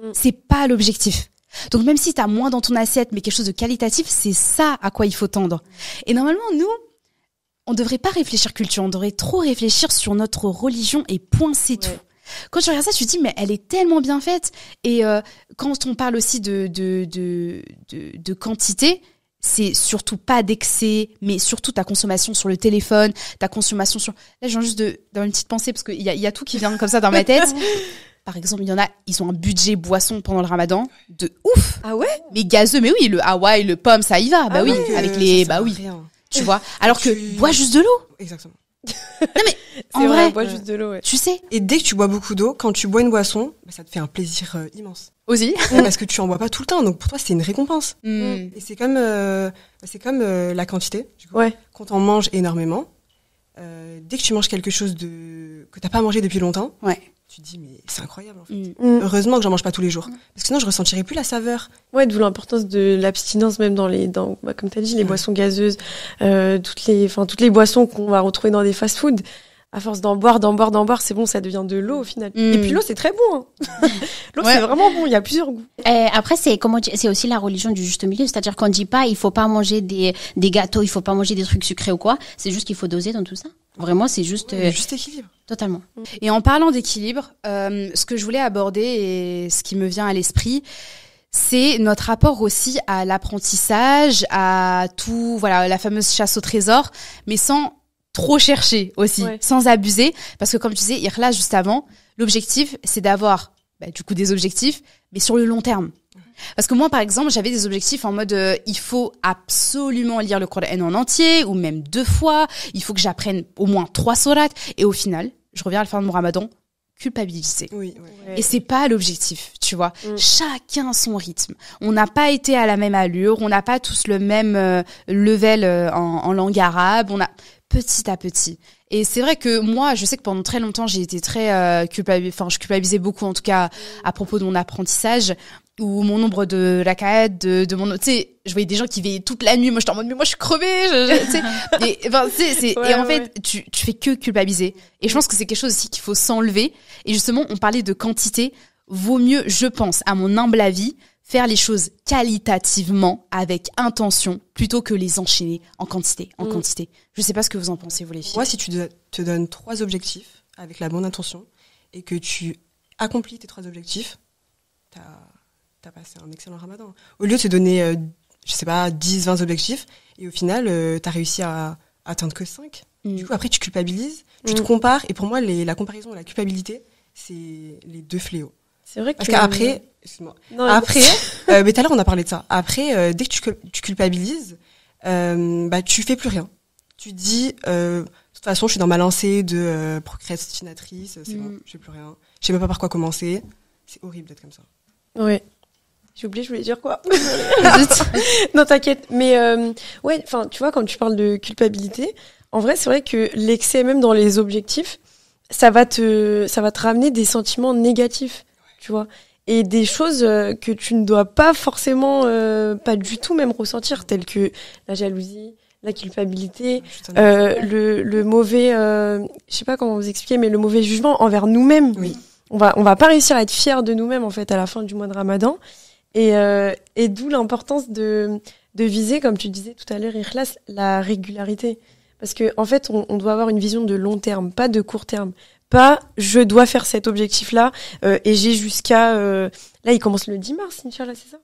Mm. C'est pas l'objectif. Donc même si tu as moins dans ton assiette, mais quelque chose de qualitatif, c'est ça à quoi il faut tendre. Et normalement, nous, on devrait pas réfléchir culture, on devrait trop réfléchir sur notre religion et point, c'est tout. Quand tu regardes ça, tu te dis, mais elle est tellement bien faite. Et euh, quand on parle aussi de, de, de, quantité, c'est surtout pas d'excès, mais surtout ta consommation sur le téléphone, ta consommation sur... Là, j'ai juste dans une petite pensée, parce qu'il y a, y a tout qui vient comme ça dans ma tête. Par exemple, il y en a, ils ont un budget boisson pendant le ramadan de ouf. Ah ouais Mais gazeux, mais oui, le Hawaï, le pomme, ça y va. Bah ah oui, avec les... Bah oui. Tu vois Alors que bois juste de l'eau. Exactement non mais vrai, bois juste de l'eau. Tu sais. Et dès que tu bois beaucoup d'eau, quand tu bois une boisson, bah, ça te fait un plaisir euh, immense. Aussi. parce que tu en bois pas tout le temps, donc pour toi c'est une récompense. Mm. Et c'est comme euh, c'est comme euh, la quantité. Ouais. Quand on mange énormément, dès que tu manges quelque chose de que t'as pas mangé depuis longtemps, ouais tu dis, mais c'est incroyable en fait. Mm. Mm. Heureusement que j'en mange pas tous les jours. Mm. Parce que sinon, je ressentirais plus la saveur. Ouais, d'où l'importance de l'abstinence, même dans les. Dans, bah, comme les boissons gazeuses, euh, toutes, les, toutes les boissons qu'on va retrouver dans des fast food À force d'en boire, d'en boire, d'en boire, c'est bon, ça devient de l'eau au final. Et puis l'eau, c'est très bon. Hein. l'eau, c'est vraiment bon. Il y a plusieurs goûts. Eh, après, c'est comment c'est aussi la religion du juste milieu. C'est-à-dire qu'on dit pas, il faut pas manger des, des gâteaux, il faut pas manger des trucs sucrés ou quoi. C'est juste qu'il faut doser dans tout ça. Vraiment, c'est juste. Euh, juste équilibre. Totalement. Mm. Et en parlant d'équilibre, euh, ce que je voulais aborder et ce qui me vient à l'esprit, c'est notre rapport aussi à l'apprentissage, à tout, voilà, la fameuse chasse au trésor, mais sans trop chercher aussi, sans abuser, parce que comme tu disais, Irla, juste avant, l'objectif, c'est d'avoir bah, du coup des objectifs, mais sur le long terme. Mm. Parce que moi, par exemple, j'avais des objectifs en mode euh, il faut absolument lire le Coran en entier, ou même deux fois, il faut que j'apprenne au moins trois sourates. Et au final, je reviens à la fin de mon ramadan, culpabiliser. Oui, Et c'est pas l'objectif, tu vois. Mm. Chacun son rythme. On n'a pas été à la même allure, on n'a pas tous le même euh, level euh, en, langue arabe, on a petit à petit. Et c'est vrai que moi, je sais que pendant très longtemps, j'ai été très euh, enfin je culpabilisais beaucoup en tout cas à propos de mon apprentissage, ou mon nombre de la carrière de, de mon, tu sais, je voyais des gens qui veillaient toute la nuit. Moi, j'étais en mode, mais moi, je suis crevée, je, sais, et, c'est, et en fait, tu, tu fais que culpabiliser. Et je pense que c'est quelque chose aussi qu'il faut s'enlever. Et justement, on parlait de quantité. Vaut mieux, je pense, à mon humble avis, faire les choses qualitativement, avec intention, plutôt que les enchaîner en quantité, en mm. quantité. Je sais pas ce que vous en pensez, vous les filles. Moi, si tu te donnes trois objectifs avec la bonne intention et que tu accomplis tes trois objectifs, t'as t'as passé un excellent ramadan. Au lieu de se donner, euh, je sais pas, 10, 20 objectifs, et au final, tu euh, t'as réussi à atteindre que 5. Mm. Du coup, après, tu culpabilises, tu te mm. compares, et pour moi, les, la comparaison et la culpabilité, c'est les deux fléaux. C'est vrai que. Parce qu'après, excuse Après, euh, mais tout à l'heure, on a parlé de ça. Après, dès que tu, culpabilises, bah, tu fais plus rien. Tu dis, de toute façon, je suis dans ma lancée de procrastinatrice, c'est mm. bon, je fais plus rien. Je sais même pas par quoi commencer. C'est horrible d'être comme ça. Oui. J'ai oublié, je voulais dire quoi. non, t'inquiète. Mais euh, ouais, enfin, tu vois, quand tu parles de culpabilité, en vrai, c'est vrai que l'excès, même dans les objectifs, ça va te, ça va te ramener des sentiments négatifs, tu vois, et des choses euh, que tu ne dois pas forcément, euh, pas du tout même ressentir, telles que la jalousie, la culpabilité, ah, le, le, mauvais, je sais pas comment vous expliquer, mais le mauvais jugement envers nous-mêmes. Oui. On va, on va pas réussir à être fier de nous-mêmes en fait à la fin du mois de Ramadan. Et, euh, et d'où l'importance de, de viser, comme tu disais tout à l'heure, Irlas, la régularité. Parce que en fait, on, on, doit avoir une vision de long terme, pas de court terme. Pas je dois faire cet objectif-là euh, et j'ai jusqu'à... Euh, là, il commence le 10 mars, Inch'Allah, c'est ça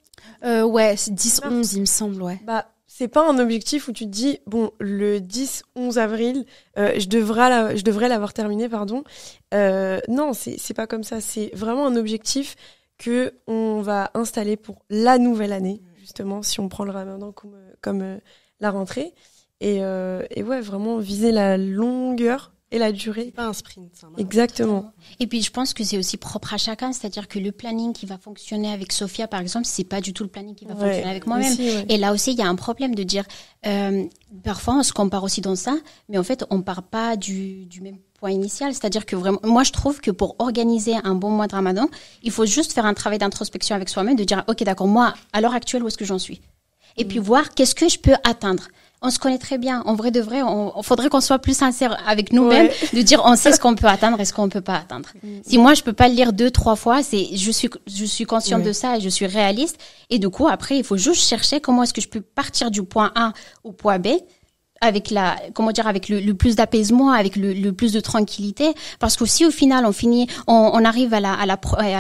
euh, Ouais, c'est 10-11, il me semble, ouais. Bah, c'est pas un objectif où tu te dis, bon, le 10-11 avril, je, devrais je devrais l'avoir terminé, pardon. non, c'est, c'est pas comme ça. C'est vraiment un objectif que on va installer pour la nouvelle année, justement, si on prend le ramadan comme, euh, comme euh, la rentrée. Et, euh, et ouais, vraiment viser la longueur et la durée. Pas un sprint. Exactement. Et puis je pense que c'est aussi propre à chacun, c'est-à-dire que le planning qui va fonctionner avec Sophia, par exemple, c'est pas du tout le planning qui va fonctionner avec moi-même. Et là aussi, il y a un problème de dire, parfois on se compare aussi dans ça, mais en fait, on part pas du, du même point initial, c'est-à-dire que vraiment, moi je trouve que pour organiser un bon mois de Ramadan, il faut juste faire un travail d'introspection avec soi-même, de dire ok d'accord, moi à l'heure actuelle où est-ce que j'en suis, et puis mm. voir qu'est-ce que je peux atteindre on se connaît très bien. En vrai de vrai, on, faudrait qu'on soit plus sincère avec nous-mêmes, de dire on sait ce qu'on peut atteindre et ce qu'on ne peut pas atteindre. Mm. Si moi je peux pas le lire deux trois fois, c'est je suis je suis consciente de ça et je suis réaliste. Et du coup après, il faut juste chercher comment est-ce que je peux partir du point A au point B avec la comment dire avec le, plus d'apaisement avec le, plus de tranquillité parce que si au final on finit on, arrive à la, à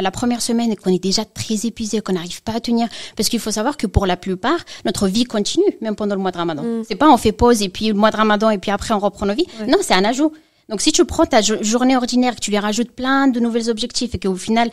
la première semaine et qu'on est déjà très épuisé qu'on n'arrive pas à tenir parce qu'il faut savoir que pour la plupart notre vie continue même pendant le mois de Ramadan mm. c'est pas on fait pause et puis le mois de Ramadan et puis après on reprend nos vies non c'est un ajout donc si tu prends ta journée ordinaire que tu lui rajoutes plein de nouveaux objectifs et qu'au final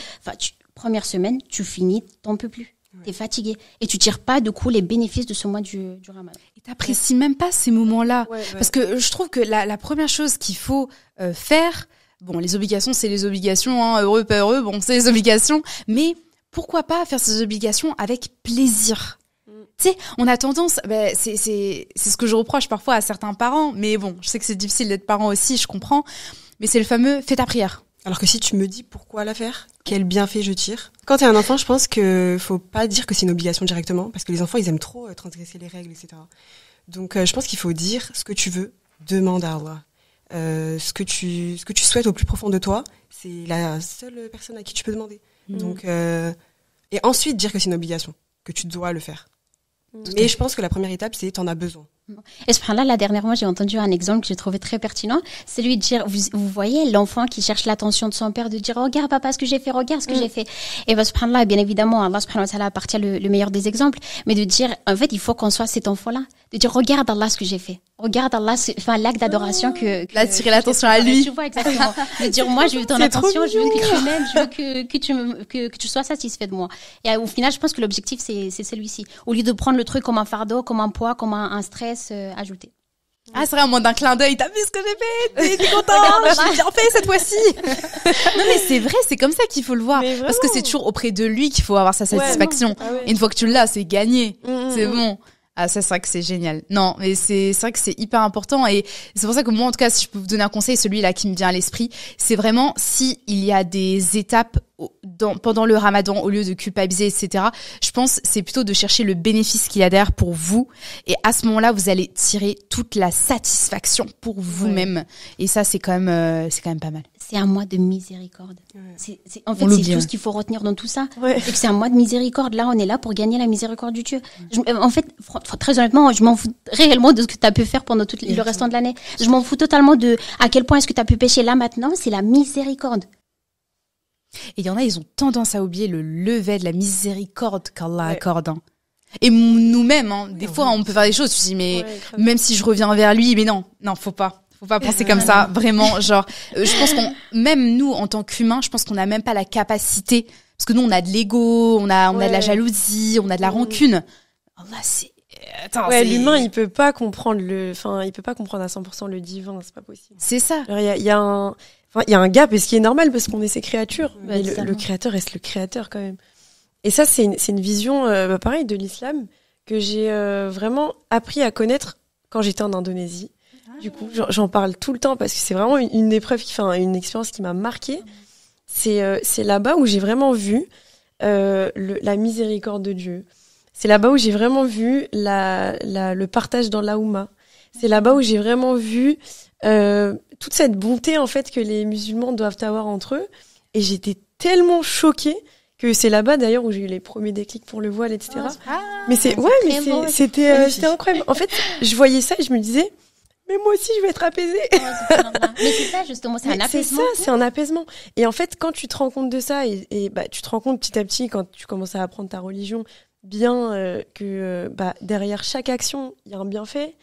première semaine tu finis t'en peux plus tu es t'es fatigué et tu tires pas du coup les bénéfices de ce mois du, du Ramadan t'apprécies même pas ces moments-là. Parce que je trouve que la, première chose qu'il faut euh, faire, bon, les obligations, c'est les obligations, hein, heureux, pas heureux, bon, c'est les obligations, mais pourquoi pas faire ces obligations avec plaisir mm. tu sais, on a tendance, bah, c'est ce que je reproche parfois à certains parents, mais bon, je sais que c'est difficile d'être parent aussi, je comprends, mais c'est le fameux fais ta prière. Alors que si tu me dis pourquoi la faire, quel bienfait je tire. Quand tu es un enfant, je pense que faut pas dire que c'est une obligation directement, parce que les enfants, ils aiment trop euh, transgresser les règles, etc. Donc, euh, je pense qu'il faut dire ce que tu veux, demande à Allah. Euh, ce que tu ce que tu souhaites au plus profond de toi, c'est la seule personne à qui tu peux demander. Mm. Donc et ensuite dire que c'est une obligation, que tu dois le faire. Mm. Et Mais je pense que la première étape c'est en as besoin. Et subhanallah, là, dernièrement, j'ai entendu un exemple que j'ai trouvé très pertinent. c'est lui de dire, vous, voyez, l'enfant qui cherche l'attention de son père, de dire, regarde papa ce que j'ai fait, regarde ce que mm. j'ai fait. Et bah, subhanallah, bien évidemment, Allah subhanallah appartient le, le meilleur des exemples. Mais de dire, en fait, il faut qu'on soit cet enfant-là. De dire, regarde Allah ce que j'ai fait. Regarde Allah, enfin, l'acte d'adoration que, ah. que l'attention à lui. Tu vois, exactement. de dire, moi, je veux ton attention, je veux que tu m'aimes, je veux que, que tu que, tu sois satisfait de moi. Et au final, je pense que l'objectif, c'est, c'est celui-ci. Au lieu de prendre le truc comme un fardeau, comme un poids, comme un stress, euh, ajouter Ah, c'est vrai, au moins d'un clin d'œil, t'as vu ce que j'ai fait T'es content J'ai bien fait cette fois-ci Non mais c'est vrai, c'est comme ça qu'il faut le voir. Parce que c'est toujours auprès de lui qu'il faut avoir sa satisfaction. Et ah une fois que tu l'as, c'est gagné. Mm, mm, c'est mm. bon. Ah, ça, c'est vrai que c'est génial. Non, mais c'est vrai que c'est hyper important. Et c'est pour ça que moi, en tout cas, si je peux vous donner un conseil, celui-là qui me vient à l'esprit, c'est vraiment si il y a des étapes pendant le ramadan, au lieu de culpabiliser, etc., je pense c'est plutôt de chercher le bénéfice qu'il y a derrière pour vous. Et à ce moment-là, vous allez tirer toute la satisfaction pour vous-même. Et ça, c'est quand euh, c'est quand même pas mal c'est un mois de miséricorde. C'est, en fait, c'est tout hein. ce qu'il faut retenir dans tout ça. C'est un mois de miséricorde. Là, on est là pour gagner la miséricorde du Dieu. Euh, en fait, très honnêtement, je m'en fous réellement de ce que tu as pu faire pendant tout le restant de l'année. Je m'en fous totalement de à quel point est-ce que tu as pu pécher là maintenant. C'est la miséricorde. Et il y en a, ils ont tendance à oublier le lever de la miséricorde qu'Allah accorde. Hein. Et nous-mêmes, hein, des fois, on peut faire des choses. Tu dis, mais même si je reviens vers lui, mais non, non, faut pas faut pas penser comme ça, vraiment. Genre, euh, je pense qu'on, même nous en tant qu'humains, je pense qu'on n'a même pas la capacité, parce que nous on a de l'ego, on a, on a de la jalousie, on a de la mm. rancune. Allah, oh, c'est l'humain, il peut pas comprendre le, enfin, il peut pas comprendre à 100% le divin, c'est pas possible. C'est ça. Il y, a, un, enfin, il y a un gap, et ce qui est normal parce qu'on est ses créatures. le, créateur reste le créateur quand même. Et ça, c'est une, c'est une vision, euh, bah, pareil, de l'islam que j'ai euh, vraiment appris à connaître quand j'étais en Indonésie du coup. J'en parle tout le temps parce que c'est vraiment une, épreuve, qui, enfin, une expérience qui m'a marquée. C'est euh, c'est là-bas où j'ai vraiment vu euh, la miséricorde de Dieu. C'est là-bas où j'ai vraiment vu la, le partage dans l'Aouma. C'est là-bas où j'ai vraiment vu euh, toute cette bonté en fait que les musulmans doivent avoir entre eux. Et j'étais tellement choquée que c'est là-bas d'ailleurs où j'ai eu les premiers déclics pour le voile, etc. Ah, mais c'est ouais, mais c'était incroyable. En fait, je voyais ça et je me disais, mais moi aussi je vais être apaisée. mais c'est ça justement, c'est un apaisement. C'est ça, c'est un apaisement. Et en fait, quand tu te rends compte de ça, et, bah, tu te rends compte petit à petit quand tu commences à apprendre ta religion, bien euh, que euh, bah, derrière chaque action, il y a un bienfait,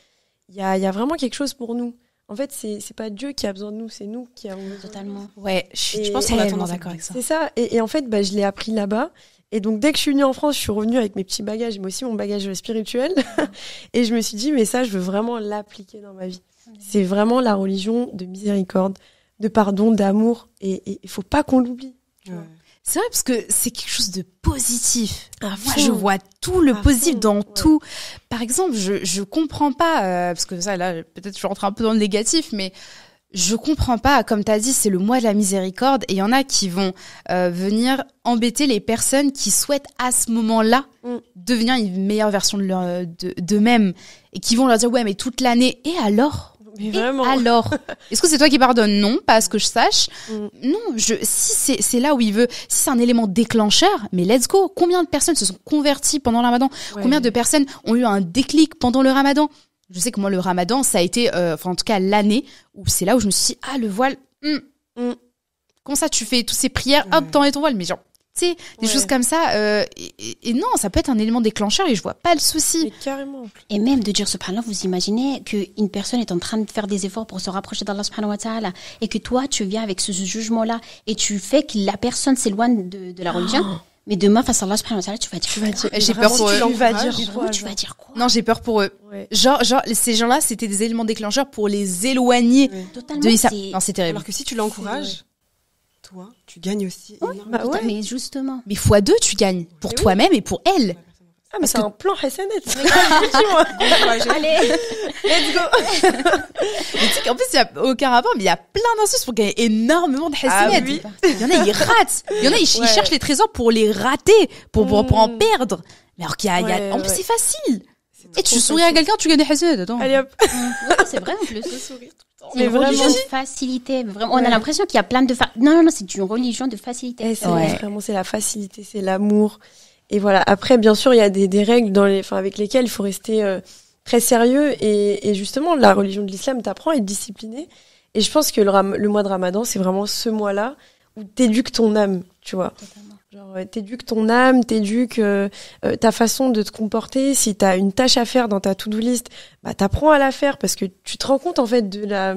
il y a, y a, vraiment quelque chose pour nous. En fait, c'est pas Dieu qui a besoin de nous, c'est nous qui avons besoin. Totalement. Ouais, je, je pense qu'on est d'accord avec ça. C'est ça. Et, et en fait, bah, je l'ai appris là-bas. Et donc, dès que je suis venue en France, je suis revenue avec mes petits bagages, mais aussi mon bagage spirituel. et je me suis dit, mais ça, je veux vraiment l'appliquer dans ma vie. C'est vraiment la religion de miséricorde, de pardon, d'amour. Et il faut pas qu'on l'oublie. C'est vrai parce que c'est quelque chose de positif. Moi, je vois tout le positif dans tout. Par exemple, je je comprends pas euh, parce que ça là peut-être je rentre un peu dans le négatif, mais je comprends pas. Comme tu as dit, c'est le mois de la miséricorde et il y en a qui vont euh, venir embêter les personnes qui souhaitent à ce moment-là mm. devenir une meilleure version euh, de d'eux-mêmes et qui vont leur dire ouais mais toute l'année et alors et alors Est-ce que c'est toi qui pardonnes Non, pas à ce que je sache. Mm. Non, je si c'est là où il veut, si c'est un élément déclencheur, mais let's go. Combien de personnes se sont converties pendant le Ramadan Combien de personnes ont eu un déclic pendant le Ramadan je sais que moi, le ramadan, ça a été, euh, enfin, en tout cas, l'année où c'est là où je me suis dit, ah, le voile, hmm, hmm. comment ça, tu fais toutes ces prières, hop, t'enlèves ton voile, mais genre, tu sais, des choses comme ça. Euh, et, non, ça peut être un élément déclencheur et je vois pas le souci. carrément. Et même de dire, ce subhanallah, vous imaginez qu'une personne est en train de faire des efforts pour se rapprocher d'Allah, subhanahu wa ta'ala, et que toi, tu viens avec ce jugement-là et tu fais que la personne s'éloigne de, de, la ah. religion. Mais demain, face à Allah subhanahu wa ta'ala, tu vas dire. Tu vas dire. J'ai peur pour Tu vas dire quoi, dire quoi Non, j'ai peur pour eux. Genre, genre, ces gens-là, c'était des éléments déclencheurs pour les éloigner de ça. Non, c'est terrible. Alors que si tu l'encourages, toi, tu gagnes aussi. Bah mais justement. Mais fois deux, tu gagnes. Pour toi-même et pour elle. Ah, mais c'est un plan Hassanet. Allez, let's go. mais tu qu'en plus, il n'y a aucun rapport, mais il y a plein d'insultes pour gagner énormément de Hassanet. Ah, oui. Il y en a, ils ratent. Il y en a, ils, cherchent les trésors pour les rater, pour, en hmm. perdre. Mais alors qu'il y, a, en plus, c'est facile. Et tu souris à quelqu'un, tu gagnes des Hassanet. Allez hop. c'est vrai en plus. De sourire. C'est une religion de facilité. Vraiment, on a l'impression qu'il y a plein de. Non, non, non, c'est une religion de facilité. Eh, c'est c'est la facilité, c'est l'amour, et voilà. Après, bien sûr, il y a des, règles dans les, enfin, avec lesquelles il faut rester euh, très sérieux. Et, justement, la religion de l'islam t'apprend à être discipliné. Et je pense que le, mois de Ramadan, c'est vraiment ce mois-là où t'éduques ton âme, tu vois. Genre, euh, t'éduques ton âme, t'éduques euh, ta façon de te comporter. Si t'as une tâche à faire dans ta to-do list, bah t'apprends à la faire parce que tu te rends compte en fait de la,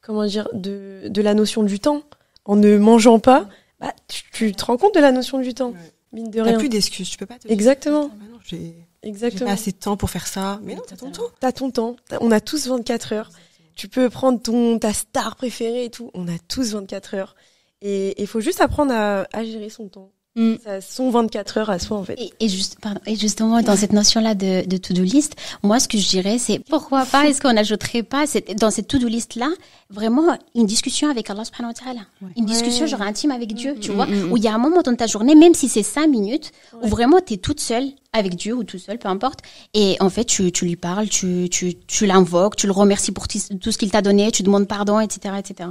comment dire, de, la notion du temps. En ne mangeant pas, bah tu, te rends compte de la notion du temps mine de rien. plus d'excuses, tu peux pas te Exactement. Bah j'ai, Exactement. J'ai assez de temps pour faire ça. Mais non, t'as ton temps. T'as ton temps. on a tous 24 heures. Tu peux prendre ton, ta star préférée et tout. On a tous 24 heures. Et il faut juste apprendre à, à gérer son temps. Mm. Ça sont 24 heures à soi en fait. Et, juste, et justement, dans cette notion-là de, to-do list, moi ce que je dirais c'est pourquoi pas, est-ce qu'on n'ajouterait pas dans cette to-do list-là vraiment une discussion avec Allah subhanahu wa ta'ala Une discussion genre intime avec Dieu, tu mm, vois mm, Où il y a un moment dans ta journée, même si c'est 5 minutes, où vraiment tu es toute seule avec Dieu ou tout seul, peu importe. Et en fait, tu, lui parles, tu, tu, tu l'invoques, tu le remercies pour tout ce qu'il t'a donné, tu demandes pardon, etc. etc.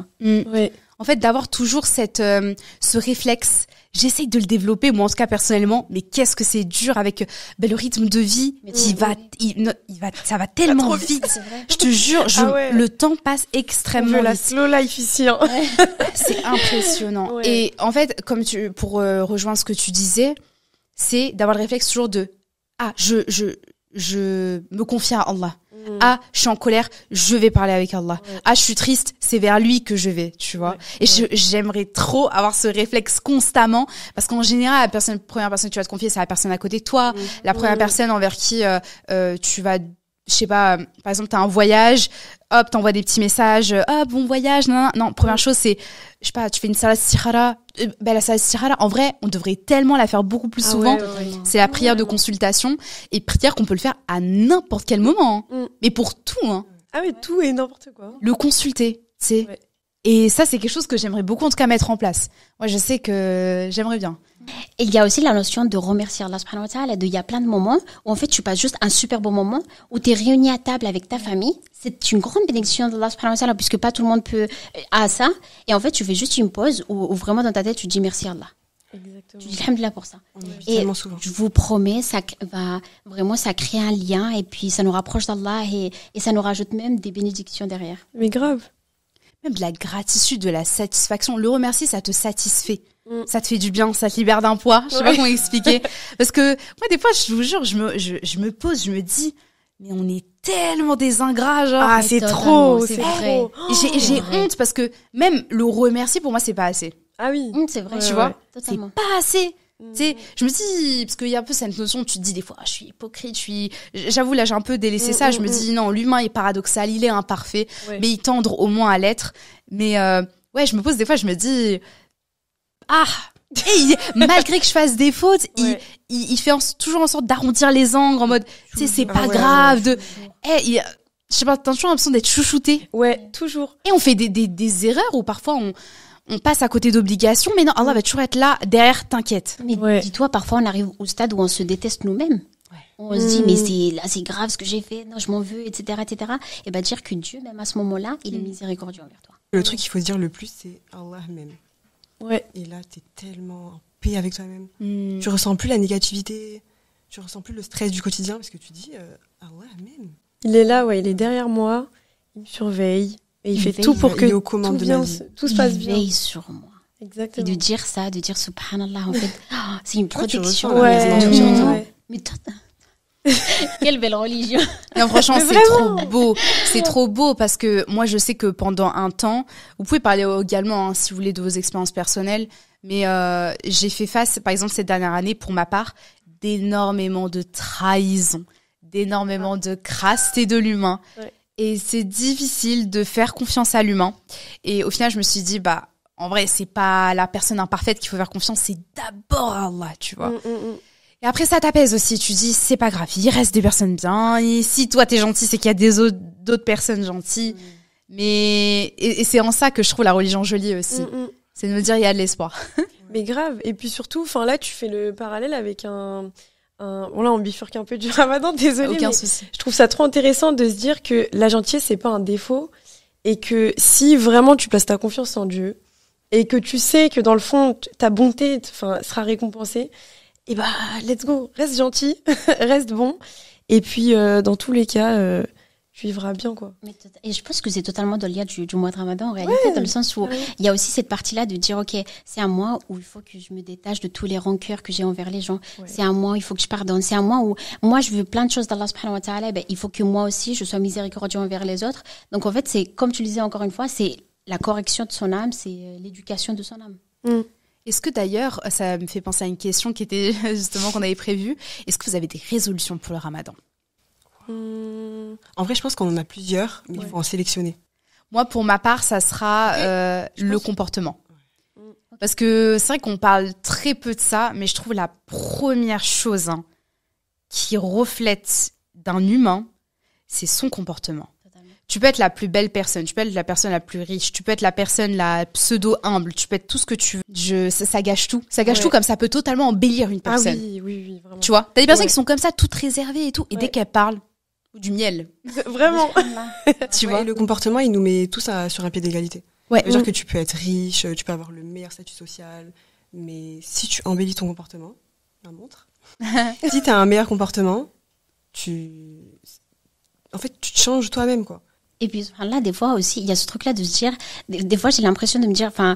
En fait, d'avoir toujours cette, euh, ce réflexe J'essaye de le développer, moi en tout cas personnellement, mais qu'est-ce que c'est dur avec euh, bah, le rythme de vie qui va, il, va, ça va tellement vite. Je te jure, ah le temps passe extrêmement la slow life ici. Hein. c'est impressionnant. Et en fait, comme tu, pour euh, rejoindre ce que tu disais, c'est d'avoir le réflexe toujours de ah je je je me confie à Allah. Ah, je suis en colère, je vais parler avec Allah. Ah, je suis triste, c'est vers lui que je vais, tu vois. Et j'aimerais trop avoir ce réflexe constamment parce qu'en général, la personne, première personne que tu vas te confier, c'est la personne à côté de toi, mm. la première mm. personne envers qui euh, euh, tu vas je sais pas, euh, par exemple, t'as un voyage, hop, t'envoies des petits messages, euh, hop, bon voyage, non, non, Première chose, c'est, je sais pas, tu fais une salade sirara. Euh, bah, la salade en vrai, on devrait tellement la faire beaucoup plus ah souvent. C'est la prière de consultation et prière qu'on peut le faire à n'importe quel moment. Hein. Mm. Mais pour tout, hein. Ah, mais tout et n'importe quoi. Le consulter, tu sais. Et ça, c'est quelque chose que j'aimerais beaucoup, en tout cas, mettre en place. Moi, je sais que j'aimerais bien il y a aussi la notion de remercier Allah subhanahu Il y a plein de moments où en fait tu passes juste un super beau moment, où tu es réuni à table avec ta famille. C'est une grande bénédiction d'Allah subhanahu wa puisque pas tout le monde peut à euh, ça. Et en fait tu fais juste une pause où, vraiment dans ta tête tu dis merci Allah. Exactement. Tu dis alhamdulillah pour ça. et je vous promets, ça va vraiment, ça crée un lien et puis ça nous rapproche d'Allah et, et, ça nous rajoute même des bénédictions derrière. Mais grave. Même de la gratitude, de la satisfaction. Le remercier, ça te satisfait. Mm. Ça te fait du bien, ça te libère d'un poids. Je sais pas comment expliquer. Parce que moi, des fois, je vous jure, je me, je, me pose, je me dis, mais on est tellement des ingrats, genre. Ah, c'est trop, c'est vrai. Oh, j'ai, honte parce que même le remercier pour moi, c'est pas assez. Ah oui. Mmh, c'est vrai. Tu vois, c'est pas assez. Mmh. je me dis parce qu'il y a un peu cette notion tu te dis des fois ah, je suis hypocrite je suis j'avoue là j'ai un peu délaissé mmh, ça je me dis non l'humain est paradoxal il est imparfait mais il tendre au moins à l'être mais euh, ouais je me pose des fois je me dis ah malgré que je fasse des fautes, il, il, fait toujours en sorte d'arrondir les angles en mode, tu c'est ah pas grave. de, eh, je sais pas, t'as toujours l'impression d'être chouchouté. Ouais, toujours. Et on fait des, erreurs ou parfois on, passe à côté d'obligations, mais non, Allah va toujours être là, derrière, t'inquiète. Mais dis-toi, parfois on arrive au stade où on se déteste nous-mêmes. On se dit, mais mm. c'est là, c'est grave ce que j'ai fait, non, je m'en veux, etc., etc. Et bien bah, dire que Dieu, même à ce moment-là, il est mm. miséricordieux envers toi. Le truc qu'il faut dire le plus, c'est Allah même. Et là, tu es tellement en paix avec toi-même. Hmm. Tu ressens plus la négativité, tu ressens plus le stress du quotidien parce que tu dis Allah euh, Ah même. Il est là, ouais, il est derrière moi, il me surveille et il, fait tout pour que tout, se passe bien. Il veille sur moi. Exactement. Et de dire ça, de dire Subhanallah, en fait, oh, c'est une protection. Mmh. Mais Quelle belle religion. Non, franchement, c'est trop beau. C'est trop beau parce que moi, je sais que pendant un temps, vous pouvez parler également, hein, si vous voulez, de vos expériences personnelles. Mais euh, j'ai fait face, par exemple, cette dernière année, pour ma part, d'énormément de trahison, d'énormément de de et de l'humain. Et c'est difficile de faire confiance à l'humain. Et au final, je me suis dit, bah, en vrai, c'est pas la personne imparfaite qu'il faut faire confiance, c'est d'abord Allah, tu vois. Mm, mm, mm. Et après, ça t'apaise aussi. Tu dis, c'est pas grave, il reste des personnes bien. si toi, t'es gentil, c'est qu'il y a des d'autres personnes gentilles. Mm. Mais et, c'est en ça que je trouve la religion jolie aussi. Mm, mm. C'est de me dire, il y a de l'espoir. Mais grave. Et puis surtout, enfin là, tu fais le parallèle avec un. un... Bon là, on bifurque un peu du ramadan, désolé. Aucun souci. Je trouve ça trop intéressant de se dire que la gentillesse, c'est pas un défaut. Et que si vraiment tu places ta confiance en Dieu, et que tu sais que dans le fond, ta bonté sera récompensée, et eh bah, ben, let's go, reste gentil, reste bon. Et puis, euh, dans tous les cas, euh, tu vivras bien, quoi. et je pense que c'est totalement dans le lien du, mois de Ramadan, en réalité, dans le sens où ah il y a aussi cette partie-là de dire, OK, c'est un mois où il faut que je me détache de tous les rancœurs que j'ai envers les gens. C'est un mois où il faut que je pardonne. C'est un mois où moi, je veux plein de choses d'Allah subhanahu wa ta'ala. Eh ben, il faut que moi aussi, je sois miséricordieux envers les autres. Donc, en fait, c'est, comme tu le disais encore une fois, c'est la correction de son âme, c'est euh, l'éducation de son âme. Mm. Est-ce que d'ailleurs, ça me fait penser à une question qui était justement qu'on avait prévue, est-ce que vous avez des résolutions pour le ramadan mmh. En vrai, je pense qu'on en a plusieurs, mais il faut en sélectionner. Moi, pour ma part, ça sera euh, le comportement. Parce que c'est vrai qu'on parle très peu de ça, mais je trouve la première chose hein, qui reflète d'un humain, c'est son comportement tu peux être la plus belle personne, tu peux être la personne la plus riche, tu peux être la personne la pseudo humble, tu peux être tout ce que tu veux. ça, gâche tout. Ça gâche tout comme ça peut totalement embellir une ah personne. oui, oui, oui, vraiment. Tu vois, t'as des personnes qui sont comme ça, toutes réservées et tout, et dès qu'elles parlent, du miel. Vraiment. tu vois. le comportement, il nous met tous sur un pied d'égalité. Ouais. à mm. que tu peux être riche, tu peux avoir le meilleur statut social, mais si tu embellis ton comportement, la montre. si tu as un meilleur comportement, tu. En fait, tu te changes toi-même, quoi. Et puis, là, des fois aussi, il y a ce truc-là de se dire, des, fois, j'ai l'impression de me dire, enfin,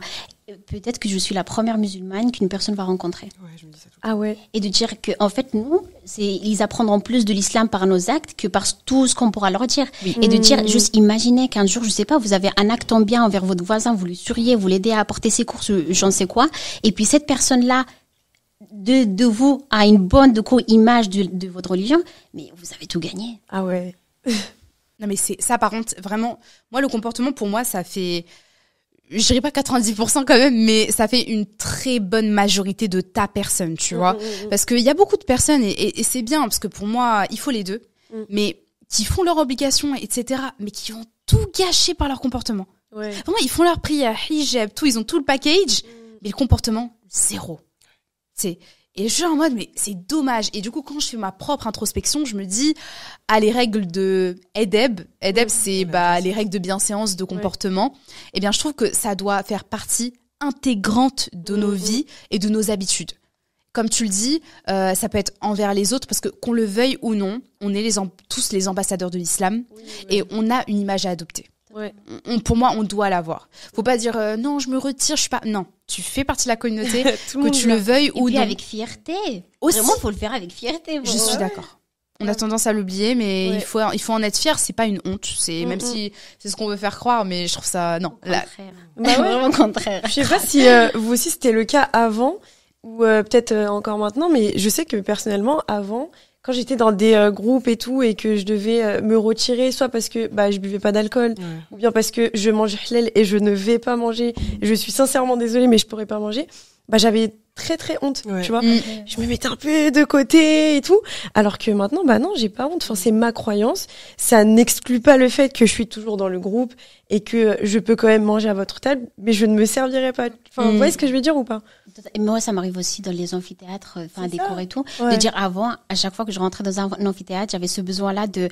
peut-être que je suis la première musulmane qu'une personne va rencontrer. Ouais, je me dis ça tout ah ouais. Et de dire que en fait nous, ils apprendront plus de l'islam par nos actes que par tout ce qu'on pourra leur dire. Et de dire mmh. juste imaginez qu'un jour je sais pas vous avez un acte en bien envers votre voisin, vous lui souriez, vous l'aidez à apporter ses courses, euh, j'en sais quoi, et puis cette personne là de, de vous a une bonne de co image de, de votre religion, mais vous avez tout gagné. Ah ouais. Non, mais c'est ça, par contre, vraiment, moi, le comportement, pour moi, ça fait, je dirais pas 90% quand même, mais ça fait une très bonne majorité de ta personne, tu mmh, vois. Mmh, mmh. Parce qu'il y a beaucoup de personnes, et, c'est bien, parce que pour moi, il faut les deux, mais qui font leurs obligations, etc., mais qui vont tout gâcher par leur comportement. Ouais. ils font leur prière, hijab, tout, ils ont tout le package, mais le comportement, zéro. C'est et je suis en mode, mais c'est dommage. Et du coup, quand je fais ma propre introspection, je me dis, à ah, les règles de EDEB, EDEB, c'est bah, les règles de bienséance, de comportement, eh bien, je trouve que ça doit faire partie intégrante de nos mhm. vies et de nos habitudes. Comme tu le dis, euh, ça peut être envers les autres, parce que qu'on le veuille ou non, on est tous les ambassadeurs de l'islam et on a une image à adopter pour moi, on doit l'avoir. Faut pas dire euh, non, je me retire, je pas. Non, tu fais partie de la communauté, que tu le veuilles ou non. avec fierté. Aussi. Vraiment, faut le faire avec fierté. Je suis d'accord. On a tendance à l'oublier, mais il faut il faut en être fier. C'est pas une honte. C'est même si c'est ce qu'on veut faire croire, mais je trouve ça non. Au contraire. Bah Vraiment contraire. Je sais pas si euh, vous aussi c'était le cas avant ou euh, peut-être encore maintenant, mais je sais que personnellement avant, quand j'étais dans des euh, groupes et tout et que je devais euh, me retirer soit parce que bah je buvais pas d'alcool ou bien parce que je mangeais halal et je ne vais pas manger je suis sincèrement désolée mais je pourrais pas manger bah j'avais très très honte, tu vois. Mm. Je me mettais un peu de côté et tout, alors que maintenant bah non, j'ai pas honte. Enfin, c'est ma croyance. Ça n'exclut pas le fait que je suis toujours dans le groupe et que je peux quand même manger à votre table, mais je ne me servirai pas. Enfin, vous mm. voyez ce que je veux dire ou pas et moi, ça m'arrive aussi dans les amphithéâtres, enfin, des cours et tout, de dire avant, à chaque fois que je rentrais dans un amphithéâtre, j'avais ce besoin-là de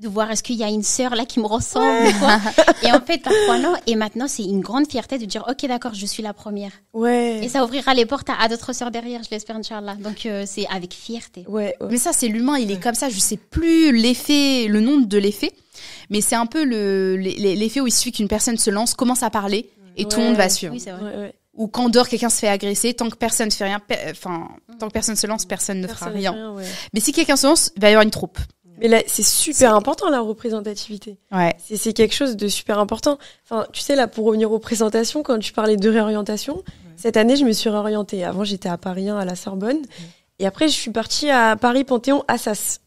de voir est-ce qu'il y a une sœur là qui me ressemble Et en fait, parfois non. Et maintenant, c'est une grande fierté de dire, ok, d'accord, je suis la première. Ouais. Et ça ouvrira les portes à, d'autres sœurs derrière, je l'espère, Inch'Allah. Donc, euh, c'est avec fierté. Ouais, Mais ça, c'est l'humain, il est comme ça. Je sais plus l'effet, le nombre de l'effet. Mais c'est un peu le, l'effet où il suffit qu'une personne se lance, commence à parler, et tout le monde va suivre. Oui, ou quand dehors quelqu'un se fait agresser, tant que personne fait rien, enfin, tant que personne se lance, personne ne fera rien. Mais si quelqu'un se lance, il va y avoir une troupe. Mais là, c'est super important la représentativité. Ouais. C'est quelque chose de super important. Enfin, tu sais là, pour revenir aux présentations, quand tu parlais de réorientation, cette année, je me suis réorientée. Avant, j'étais à Paris 1 à la Sorbonne, et après, je suis partie à Paris Panthéon Assas.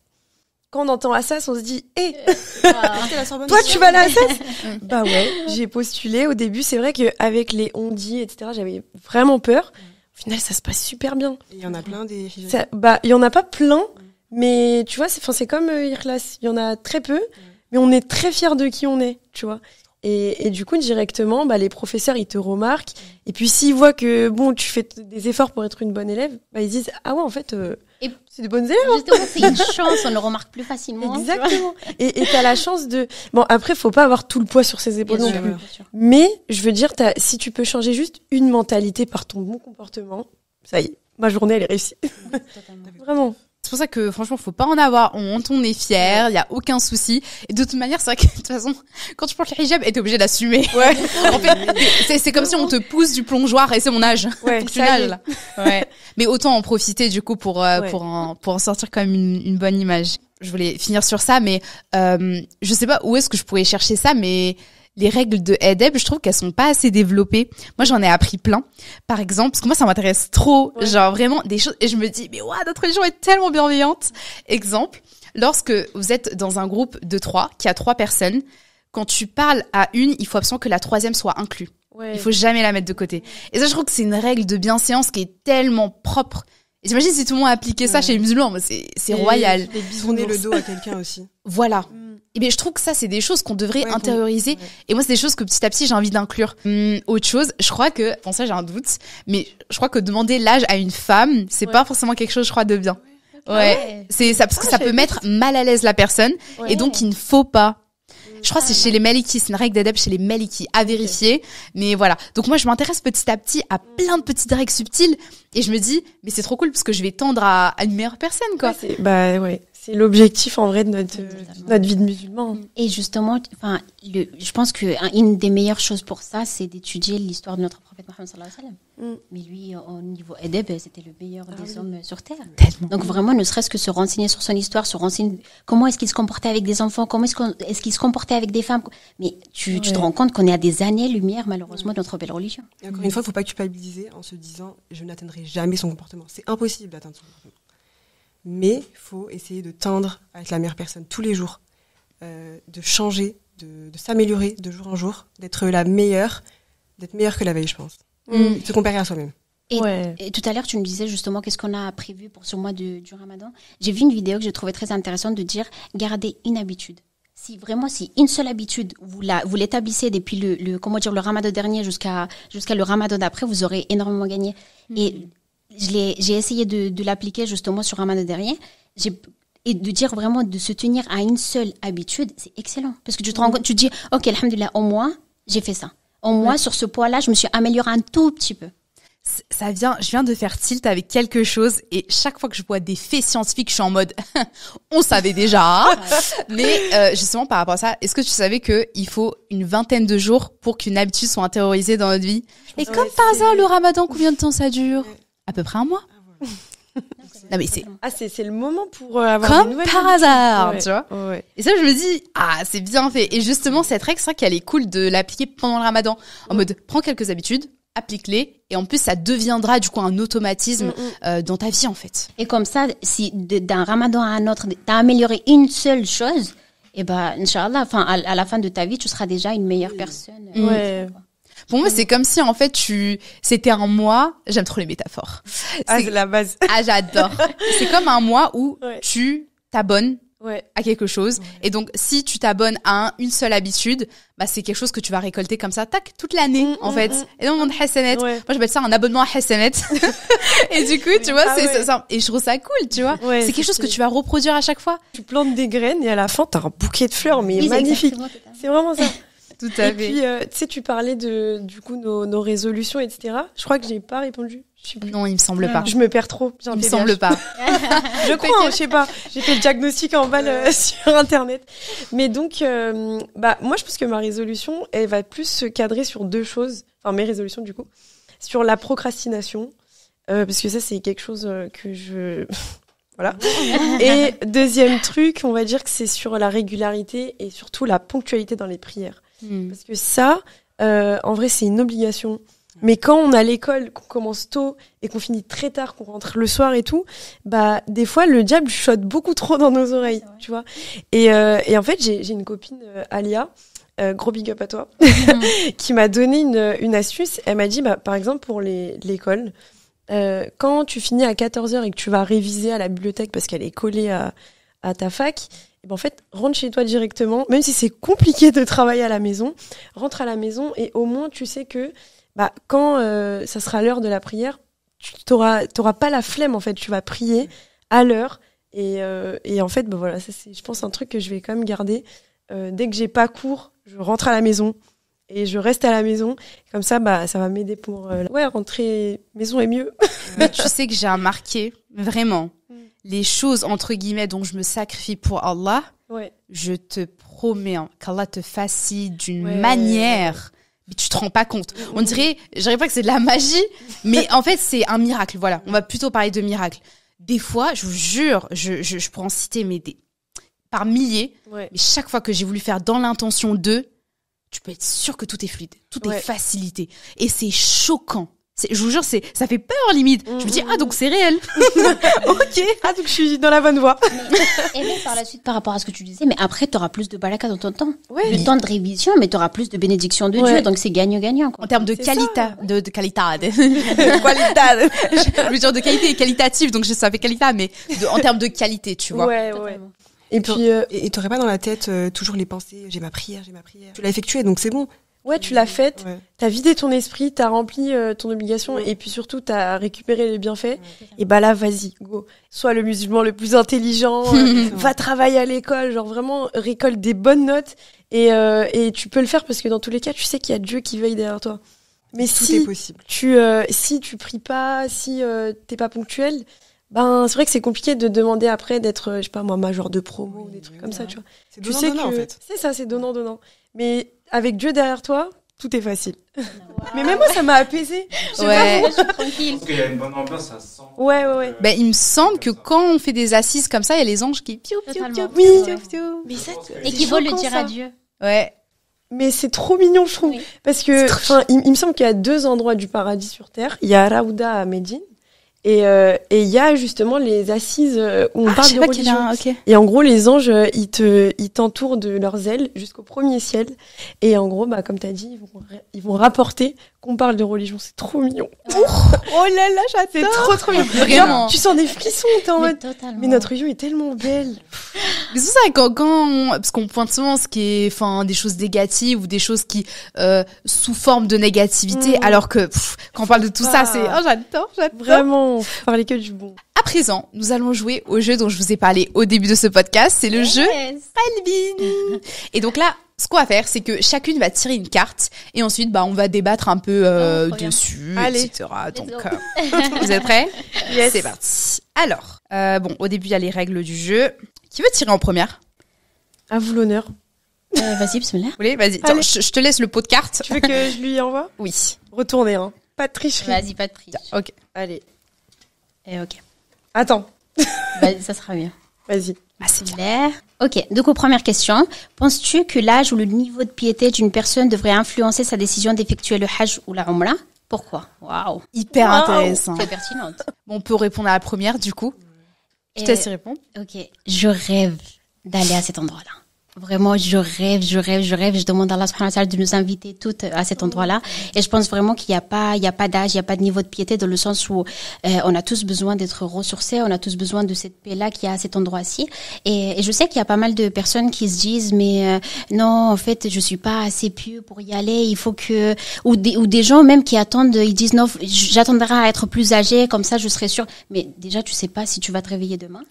Quand on entend Assas, on se dit, hé, eh, eh, ah. toi tu vas à Assas Bah ouais, j'ai postulé. Au début, c'est vrai qu'avec les ondis, etc., j'avais vraiment peur. Au final, ça se passe super bien. Il y en a plein des. Ça, bah, il y en a pas plein. Mais tu vois, c'est, c'est comme euh, Irlas, il y en a très peu, mais on est très fiers de qui on est, tu vois. Et, et, du coup, directement, bah, les professeurs, ils te remarquent. Et puis, s'ils voient que bon, tu fais des efforts pour être une bonne élève, bah, ils disent ah ouais, en fait, euh, c'est des bonnes élèves. Hein. Justement, c'est une chance, on le remarque plus facilement. Hein, Exactement. et tu as la chance de. Bon, après, faut pas avoir tout le poids sur ses épaules non plus. Mais je veux dire, si tu peux changer juste une mentalité par ton bon comportement, ça y est, ma journée, elle est réussie. Vraiment. C'est pour ça que franchement, faut pas en avoir honte, on est fier, il y a aucun souci. Et de toute manière, c'est vrai que de toute façon, quand tu portes le hijab, t'es obligé d'assumer. Ouais. en fait, c'est comme si on te pousse du plongeoir et c'est mon âge. Ouais, Ouais. Mais autant en profiter du coup pour euh, pour en, pour en sortir quand même une, une bonne image. Je voulais finir sur ça, mais euh, je sais pas où est-ce que je pourrais chercher ça, mais les règles de EDEB, je trouve qu'elles sont pas assez développées. Moi, j'en ai appris plein. Par exemple, parce que moi, ça m'intéresse trop. Genre vraiment des choses. Et je me dis, mais waouh, notre religion est tellement bienveillante. Exemple, lorsque vous êtes dans un groupe de trois, qui a trois personnes, quand tu parles à une, il faut absolument que la troisième soit inclue. Il faut jamais la mettre de côté. Et ça, je trouve que c'est une règle de bienséance qui est tellement propre j'imagine si tout le monde appliquait ça chez les musulmans, bah, c'est royal. Et tourner le dos à quelqu'un aussi. Voilà. Mm. Et eh bien je trouve que ça c'est des choses qu'on devrait intérioriser. Et moi c'est des choses que petit à petit j'ai envie d'inclure. Mm, autre chose, je crois que, Bon, ça j'ai un doute, mais je crois que demander l'âge à une femme, c'est pas forcément quelque chose je crois de bien. Ah ouais, c'est ça parce que ah ça peut mettre mal à l'aise la personne et donc il ne faut pas je crois que c'est chez les Malikis, c'est une règle d'adepte chez les Malikis, à vérifier. Mais voilà. Donc moi, je m'intéresse petit à petit à plein de petites règles subtiles et je me dis, mais c'est trop cool parce que je vais tendre à, une meilleure personne, quoi. c'est bah ouais c'est l'objectif en vrai de notre, euh, vie de musulman. Mm. Et justement, enfin, je pense qu'une des meilleures choses pour ça, c'est d'étudier l'histoire de notre prophète Mohammed mm. Mais lui, au niveau Edeb, c'était le meilleur ah des hommes sur terre. Donc vraiment, ne serait-ce que se renseigner sur son histoire, se renseigner comment est-ce qu'il se comportait avec des enfants, comment est-ce qu'il se comportait avec des femmes. Mais tu, te rends compte qu'on est à des années-lumière malheureusement de notre belle religion. encore une fois, il ne faut pas culpabiliser en se disant je n'atteindrai jamais son comportement. C'est impossible d'atteindre son comportement mais faut essayer de tendre à être la meilleure personne tous les jours, euh, de changer, de, s'améliorer de jour en jour, d'être la meilleure, d'être meilleure que la veille, je pense. de mm. mm. Se comparer à soi-même. Et, tout à l'heure, tu me disais justement qu'est-ce qu'on a prévu pour ce mois du ramadan. J'ai vu une vidéo que j'ai trouvée très intéressante de dire garder une habitude. Si vraiment, si une seule habitude, vous l'établissez depuis le, comment dire, le ramadan dernier jusqu'à, jusqu'à le ramadan d'après, vous aurez énormément gagné. Et mm j'ai essayé de, l'appliquer justement sur Ramadan dernier. Et de dire vraiment de se tenir à une seule habitude, c'est excellent. Parce que tu te rends compte, tu te dis, OK, alhamdoulilah, au moins, j'ai fait ça. Au moins, sur ce poids là je me suis améliorée un tout petit peu ça vient, je viens de faire tilt avec quelque chose et chaque fois que je vois des faits scientifiques, je suis en mode, on savait déjà. Mais euh, justement par rapport à ça, est-ce que tu savais que il faut une vingtaine de jours pour qu'une habitude soit intériorisée dans notre vie Et comme par hasard, le Ramadan, combien de temps ça dure euh, à peu près un mois. Ah, mais ah, c'est c'est le moment pour euh, avoir comme par hasard, tu vois. Et ça, je me dis ah c'est bien fait. Et justement cette règle, c'est vrai qu'elle est cool de l'appliquer pendant le Ramadan en mode prends quelques habitudes, applique-les et en plus ça deviendra du coup un automatisme mm, mm. Euh, dans ta vie en fait. Et comme ça, si d'un Ramadan à un autre, as amélioré une seule chose, et ben Inch'Allah, à, la fin de ta vie, tu seras déjà une meilleure personne. Euh, mm. Pour moi, mm. c'est comme si en fait tu, c'était un mois. J'aime trop les métaphores. Ah, la base. Ah, j'adore. c'est comme un mois où tu t'abonnes à quelque chose. Et donc, si tu t'abonnes à une seule habitude, bah, c'est quelque chose que tu vas récolter comme ça, tac, toute l'année, mm, en mm, fait. Et donc, le Hassanet. Ouais. Moi, mettre ça un abonnement à Hassanet. et du coup, tu ah vois, c'est, ça, et je trouve ça cool, tu vois. c'est quelque chose que tu vas reproduire à chaque fois. Tu plantes des graines et à la fin, t'as un bouquet de fleurs, mais magnifique. C'est vraiment ça et puis, euh, tu sais, tu parlais de du coup nos, résolutions, etc. Je crois que j'ai pas répondu. Non, il me semble pas. Je me perds trop. Il me semble pas. je crois, je hein, je sais pas. J'ai fait le diagnostic en balle euh, sur internet. Mais donc, euh, bah moi, je pense que ma résolution, elle va plus se cadrer sur deux choses. Enfin, mes résolutions du coup, sur la procrastination, parce que ça, c'est quelque chose que je voilà. et deuxième truc, on va dire que c'est sur la régularité et surtout la ponctualité dans les prières. Mm. Parce que ça, euh, en vrai, c'est une obligation. Mais quand on a l'école, qu'on commence tôt et qu'on finit très tard, qu'on rentre le soir et tout, bah des fois le diable chote beaucoup trop dans nos oreilles, tu vois. Euh, et, en fait, j'ai une copine, euh, Alia, gros big up à toi, mm. qui m'a donné une, astuce. Elle m'a dit, bah, par exemple pour l'école, quand tu finis à 14h et que tu vas réviser à la bibliothèque parce qu'elle est collée à, à ta fac, eh ben, en fait, rentre chez toi directement, même si c'est compliqué de travailler à la maison, rentre à la maison et au moins tu sais que bah, quand euh, ça sera l'heure de la prière, tu n'auras pas la flemme en fait, tu vas prier à l'heure. Et, euh, et, en fait, bah, voilà, ça c'est, je pense, un truc que je vais quand même garder. Euh, dès que j'ai pas cours, je rentre à la maison et je reste à la maison. Comme ça, bah, ça va m'aider pour. ouais, rentrer maison est mieux. Mais tu sais que j'ai remarqué, vraiment, les choses, entre guillemets, dont je me sacrifie pour Allah, je te promets hein, qu'Allah te facilite d'une manière. Mais tu te rends pas compte. On dirait, je dirais pas que c'est de la magie, mais en fait, c'est un miracle. Voilà, on va plutôt parler de miracle. Des fois, je vous jure, je, pourrais en citer, mais par milliers. Mais chaque fois que j'ai voulu faire dans l'intention de, tu peux être sûr que tout est fluide, tout est facilité. Et c'est choquant. Je vous jure, c'est, ça fait peur limite. je me dis, mhm. ah, donc c'est réel. ok. Ah, donc je suis dans la bonne voie. et même par la suite, par rapport à ce que tu disais, mais après, tu auras plus de balaka dans ton temps. Le temps de révision, mais tu auras plus de bénédiction de Dieu. Donc c'est gagnant-gagnant. En termes de qualité, de, qualité. de qualité. je veux dire de qualité et qualitative, donc je savais qualité, mais en termes de qualité, tu vois. ouais. Et puis, euh, et t'aurais pas dans la tête euh, toujours les pensées, j'ai ma prière, j'ai ma prière. Tu l'as effectué, donc c'est bon. Ouais, tu l'as faite, t'as vidé ton esprit, t'as rempli euh, ton obligation et puis surtout t'as récupéré les bienfaits. et bah là, vas-y, go. Sois le musulman le plus intelligent, euh, va travailler à l'école, genre vraiment récolte des bonnes notes et, euh, et tu peux le faire parce que dans tous les cas, tu sais qu'il y a Dieu qui veille derrière toi. Mais Tout si est possible. tu si tu pries pas, si t'es pas ponctuel, ben c'est vrai que c'est compliqué de demander après d'être je sais pas moi major de promo ou des trucs comme ça, bah tu vois. Tu sais en fait. c'est ça, c'est donnant donnant. Mais avec Dieu derrière toi, tout est facile. Mais même moi, ça m'a apaisé. ouais. suis tranquille. Parce qu'il y a une bonne ambiance, ça sent. Ouais, ouais, euh, Ben, il me semble que quand on fait des assises comme ça, il y a les anges qui piou, piou, piou, oui. Mais ça, et qui veulent le dire à Dieu. Ouais. Mais c'est trop mignon, je trouve. Parce que, enfin, il, me semble qu'il y a deux endroits du paradis sur terre. Il y a Raouda à Médine, euh, et il euh, et y a justement les assises euh, où on ah, parle de religion. Et en gros, les anges, euh, ils te, ils t'entourent de leurs ailes jusqu'au premier ciel. Et en gros, bah comme t'as dit, ils vont, ils vont rapporter qu'on parle de religion, c'est trop mignon. Oh, là là, j'adore. C'est trop trop mignon. Vraiment. tu sens des frissons, t'es en mode. Mais notre religion est tellement belle. Mais c'est ça quand, quand parce qu'on pointe souvent ce qui est, enfin, des choses négatives ou des choses qui euh, sous forme de négativité, mm. alors que quand on parle de tout ça, ah. c'est oh j'adore, j'adore. Vraiment, parler que du bon. À présent, nous allons jouer au jeu dont je vous ai parlé au début de ce podcast. C'est le jeu Palbin. Et donc là, ce qu'on va faire, c'est que chacune va tirer une carte et ensuite, bah, on va débattre un peu euh, oh, dessus, etc. Donc, euh, vous êtes prêts yes. C'est parti. Alors, euh, bon, au début, il y a les règles du jeu. Qui veut tirer en première À vous l'honneur. vas-y, bismillah. Vous Vas-y. Je, te laisse le pot de cartes. Tu veux que je lui envoie Oui. Retournez, hein. Pas de tricherie. Vas-y, pas de triche. Ok. Allez. Et eh, ok. Attends. vas ça sera mieux. Vas-y. Ah, c'est clair. Ok, donc première question. Penses-tu que l'âge ou le niveau de piété d'une personne devrait influencer sa décision d'effectuer le hajj ou la umrah Pourquoi Waouh Hyper intéressant. Très pertinente. on peut répondre à la première du coup. Je te laisse répondre. Ok, je rêve d'aller à cet endroit-là. Vraiment, je rêve, je rêve, je rêve. Je demande à Allah subhanahu wa ta'ala de nous inviter toutes à cet oh. endroit-là. Et je pense vraiment qu'il n'y a pas, il a pas d'âge, il n'y a pas de niveau de piété dans le sens où euh, on a tous besoin d'être ressourcés, on a tous besoin de cette paix-là qu'il y a à cet endroit-ci. Et, je sais qu'il y a pas mal de personnes qui se disent, mais euh, non, en fait, je suis pas assez pieux pour y aller. Il faut que, ou des, gens même qui attendent, ils disent non, j'attendrai à être plus âgé, comme ça je serai sûr. Mais déjà, tu sais pas si tu vas te réveiller demain.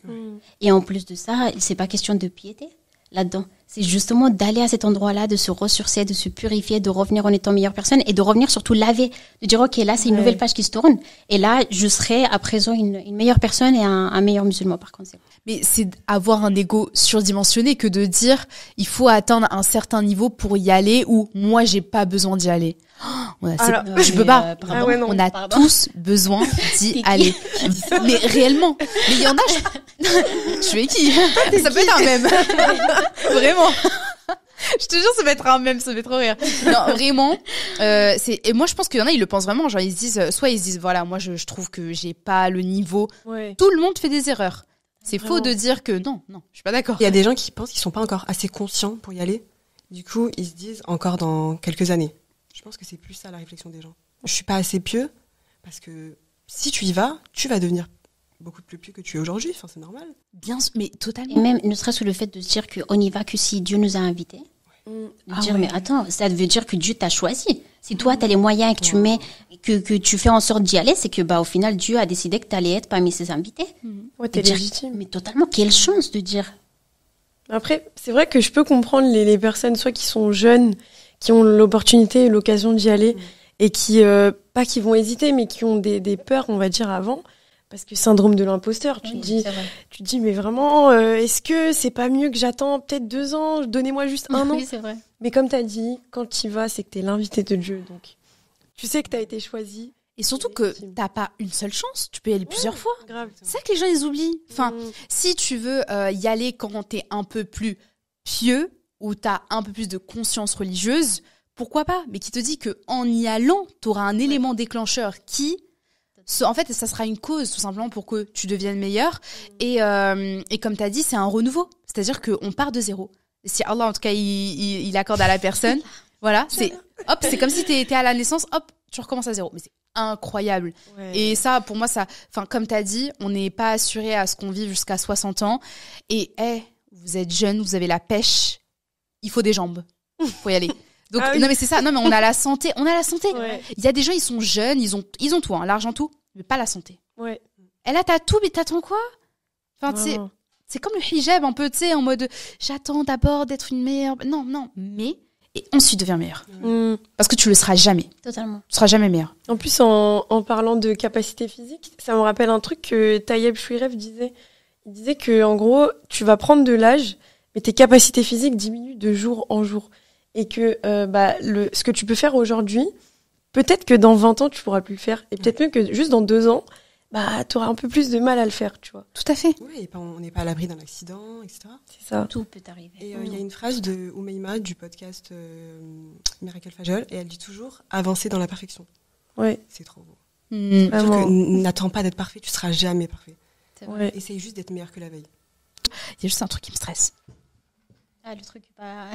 Et en plus de ça, c'est pas question de piété là-dedans c'est justement d'aller à cet endroit-là, de se ressourcer, de se purifier, de revenir en étant meilleure personne et de revenir surtout laver, de dire ok là c'est une nouvelle page qui se tourne et là je serai à présent une, meilleure personne et un, meilleur musulman par contre. Mais c'est avoir un ego surdimensionné que de dire il faut atteindre un certain niveau pour y aller ou moi j'ai pas besoin d'y aller. Oh, je peux pas. Euh, ah on a tous besoin d'y aller. mais réellement, mais il y en a. Je, je qui Ça peut être même. Vraiment. je te jure, ça va être un même, ça fait trop rire. Non, vraiment. Euh, et moi je pense qu'il y en a, ils le pensent vraiment. Genre ils disent, euh, soit ils se disent, voilà, moi je, trouve que j'ai pas le niveau. Tout le monde fait des erreurs. C'est faux de dire que non, non, je suis pas d'accord. Il y a des gens qui pensent qu'ils sont pas encore assez conscients pour y aller. Du coup, ils se disent encore dans quelques années. Je pense que c'est plus ça la réflexion des gens. Je suis pas assez pieux parce que si tu y vas, tu vas devenir beaucoup plus pire que tu es aujourd'hui, c'est normal. Bien, mais totalement. même, ne serait-ce que le fait de dire qu'on y va que si Dieu nous a invités. Ah dire, mais attends, ça veut dire que Dieu t'a choisi. Si toi, tu as les moyens et que tu mets, que, tu fais en sorte d'y aller, c'est que, bah, au final, Dieu a décidé que tu allais être parmi ses invités. Mm. Ouais, légitime. Mais totalement, quelle chance de dire. Après, c'est vrai que je peux comprendre les, personnes, soit qui sont jeunes, qui ont l'opportunité et l'occasion d'y aller, mm. et qui, euh, pas qui vont hésiter, mais qui ont des, des peurs, on va dire, avant parce que syndrome de l'imposteur, tu te dis, tu dis, mais vraiment, euh, est-ce que c'est pas mieux que j'attends peut-être deux ans, donnez-moi juste un oui, an. c'est vrai. Mais comme tu as dit, quand tu y vas, c'est que tu es l'invité de Dieu, donc tu sais que tu as été choisi. Et surtout que t'as pas une seule chance, tu peux y aller plusieurs fois. C'est ça que les gens ils oublient. Enfin, mm. si tu veux euh, y aller quand tu es un peu plus pieux ou as un peu plus de conscience religieuse, pourquoi pas Mais qui te dit que en y allant, tu auras un élément déclencheur qui en fait, ça sera une cause tout simplement pour que tu deviennes meilleur. Et, euh, comme tu as dit, c'est un renouveau. C'est-à-dire qu'on part de zéro. Si Allah, en tout cas, il, accorde à la personne, voilà, c'est hop, c'est comme si tu étais à la naissance, hop, tu recommences à zéro. Mais c'est incroyable. Et ça, pour moi, ça, enfin, comme tu as dit, on n'est pas assuré à ce qu'on vive jusqu'à 60 ans. Et, hé, vous êtes jeune, vous avez la pêche, il faut des jambes. Faut y aller. Ah non mais c'est ça. Non mais on a la santé, on a la santé. Il y a des gens ils sont jeunes, ils ont ils ont tout, hein. l'argent tout, mais pas la santé. Ouais. Et là t'as tout, mais t'attends quoi c'est comme le hijab un peu, tu sais, en mode j'attends d'abord d'être une meilleure. Non non, mais et ensuite deviens meilleure. Mm. Mm. Parce que tu le seras jamais. Totalement. Tu seras jamais meilleure. En plus, en, parlant de capacité physique, ça me rappelle un truc que Taïeb Chouiref disait. Il disait que en gros, tu vas prendre de l'âge, mais tes capacités physiques diminuent de jour en jour et que euh, bah, le, ce que tu peux faire aujourd'hui, peut-être que dans 20 ans, tu pourras plus le faire. Et peut-être même que juste dans deux ans, bah, tu auras un peu plus de mal à le faire, tu vois. Tout à fait. Oui, ben, on n'est pas à l'abri d'un accident, etc. C'est ça. Tout peut arriver. Et euh, il y a une phrase de Oumeima du podcast euh, Miracle Fajol, et elle dit toujours Avancer dans la perfection. Oui. C'est trop beau. Hmm. N'attends pas d'être parfait, tu seras jamais parfait. Essaye juste d'être meilleur que la veille. Il y a juste un truc qui me stresse. Ah, le truc pas.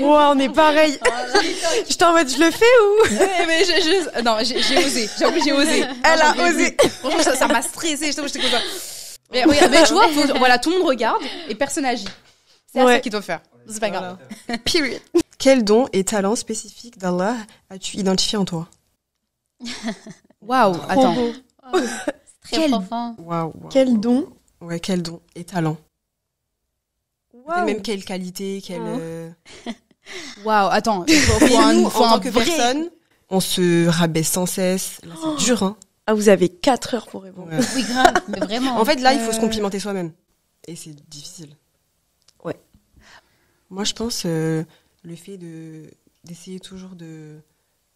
waouh on est pareil. Ah, je t'en mode, je le fais ou mais je, Non, j'ai osé. j'ai osé. Elle a osé. Franchement, ça m'a stressé. Je j'étais comme ça. Mais, oui, mais tu vois, voilà, tout le monde regarde et personne agit. C'est ouais. ça qu'il doit faire. C'est pas grave. Period. Quel don et talent spécifique d'Allah as-tu identifié en toi Waouh, attends. Wow. Très profond. quel don Ouais, quel don et talent même quelle qualité, quelle. Hein. Euh, waouh, wow, attends, en tant que personne, on se rabaisse sans cesse. Jure, c'est oh. hein. Ah, vous avez 4 heures pour répondre. Oui, grave, mais vraiment. En fait, là, il faut se euh, complimenter soi-même. Et c'est difficile. Ouais. Moi, je pense euh, le fait de d'essayer toujours de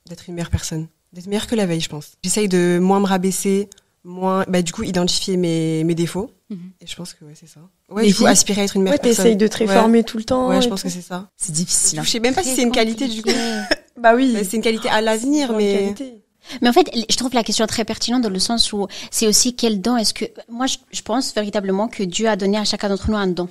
d'être une meilleure personne, d'être meilleure que la veille, je pense. J'essaye de moins me rabaisser, moins bah du coup identifier mes, mes défauts mhm. et je pense que ouais c'est ça ouais aspirer à être une meilleure ouais, t'essayes de te réformer tout le temps ouais je pense que c'est ça c'est difficile je hein. sais même pas si c'est une qualité du coup bah oui c'est une qualité à l'avenir mais Mais en fait, je trouve la question très pertinente dans le sens où c'est aussi quel don est-ce que moi je, pense véritablement que Dieu a donné à chacun d'entre nous un don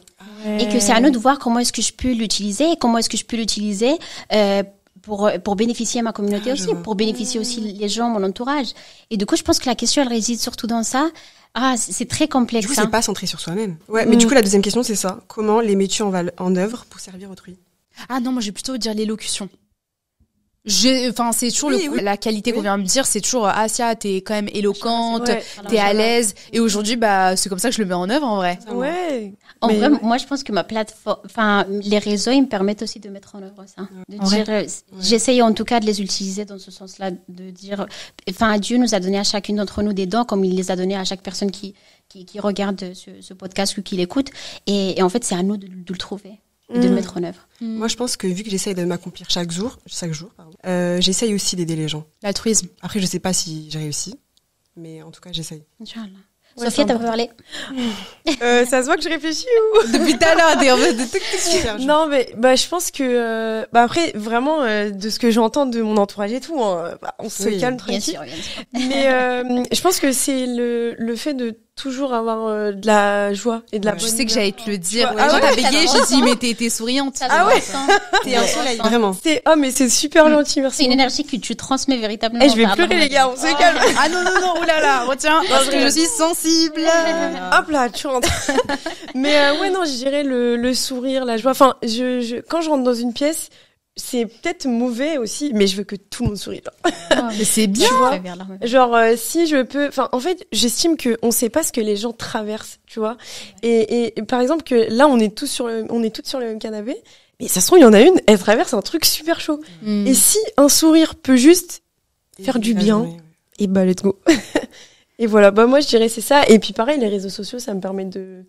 et que c'est à nous de voir comment est-ce que je peux l'utiliser et comment est-ce que je peux l'utiliser euh, pour, euh, pour bénéficier à ma communauté ah, aussi, pour bénéficier aussi les gens, mon entourage. Et du coup, je pense que la question, elle réside surtout dans ça. Ah, c'est très complexe. Du coup, c'est hein. pas centré sur soi-même. Ouais, mais du mm. coup, la deuxième question, c'est ça. Comment les métiers en, en œuvre pour servir autrui Ah non, moi, je vais plutôt dire l'élocution. Enfin, c'est toujours la qualité qu'on vient me dire, c'est toujours Asia, ah, t'es quand même éloquente, tu t'es à l'aise. Et aujourd'hui, bah, c'est comme ça que je le mets en œuvre en vrai. Ouais. En vrai, moi, je pense que ma plateforme, enfin, les réseaux, ils me permettent aussi de mettre en œuvre ça. De euh, j'essaye en tout cas de les utiliser dans ce sens-là, de dire, enfin, Dieu nous a donné à chacune d'entre nous des dons, comme il les a donnés à chaque personne qui qui, regarde ce, podcast ou qui l'écoute. Et, en fait, c'est à nous de le trouver de le mm. mettre en œuvre. Mm. Moi, je pense que vu que j'essaye de m'accomplir chaque jour, chaque jour, euh, j'essaye aussi d'aider les gens. L'altruisme. Après, je sais pas si j'ai réussi, mais en tout cas, j'essaye. Ouais, Sophia, t'as pas parlé euh, Ça se voit que je réfléchis ou Depuis tout à l'heure, en fait, de tout que Non, mais bah, je pense que... Euh, bah, après, vraiment, euh, de ce que j'entends de mon entourage et tout, hein, bah, on se calme tranquille. Mais euh, je pense que c'est le, le fait de toujours avoir euh, de la joie et de la ouais. Je sais que j'allais te le dire. Ah Quand ouais, t'as bégayé, j'ai dit, mais t'es souriante. ah ouais. T'es un soleil. Vraiment. C'est, oh, mais c'est super mm. gentil, merci. C'est une énergie que tu transmets véritablement. Et eh, je vais pleurer, les gars, on se calme. Ah non, non, non, oulala, retiens, parce que je suis sensible. Hop là, tu rentres. mais euh, ouais, non, je dirais le, le sourire, la joie. Enfin, je, je, quand je rentre dans une pièce, c'est peut-être mauvais aussi, mais je veux que tout le monde sourie. c'est bien. Genre euh, si je peux, enfin en fait, j'estime que on sait pas ce que les gens traversent, tu vois. Et, et, par exemple que là on est tous sur le, on est toutes sur le même canapé, mais ça se trouve il y en a une, elle traverse un truc super chaud. Mm. Et si un sourire peut juste faire du ah bien, et bah let's go. et voilà, bah moi je dirais c'est ça. Et puis pareil, les réseaux sociaux, ça me permet de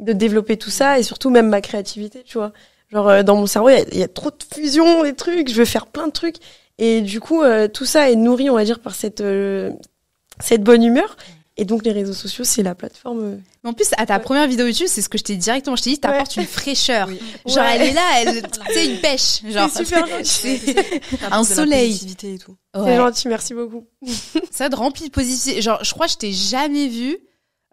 de développer tout ça et surtout même ma créativité, tu vois. Genre, euh, dans mon cerveau, il y, a trop de fusions, des trucs, je veux faire plein de trucs. Et du coup, euh, tout ça est nourri, on va dire, par cette, euh, cette bonne humeur. Et donc, les réseaux sociaux, c'est la plateforme. en plus, à ta première vidéo YouTube, c'est ce que je t'ai dit directement. Je t'ai dit, t'apportes une fraîcheur. Genre, elle est là, elle, c'est une pêche. Genre, c'est super un soleil. C'est gentil, merci beaucoup. ça te remplit de positivité. Genre, je crois que je t'ai jamais vu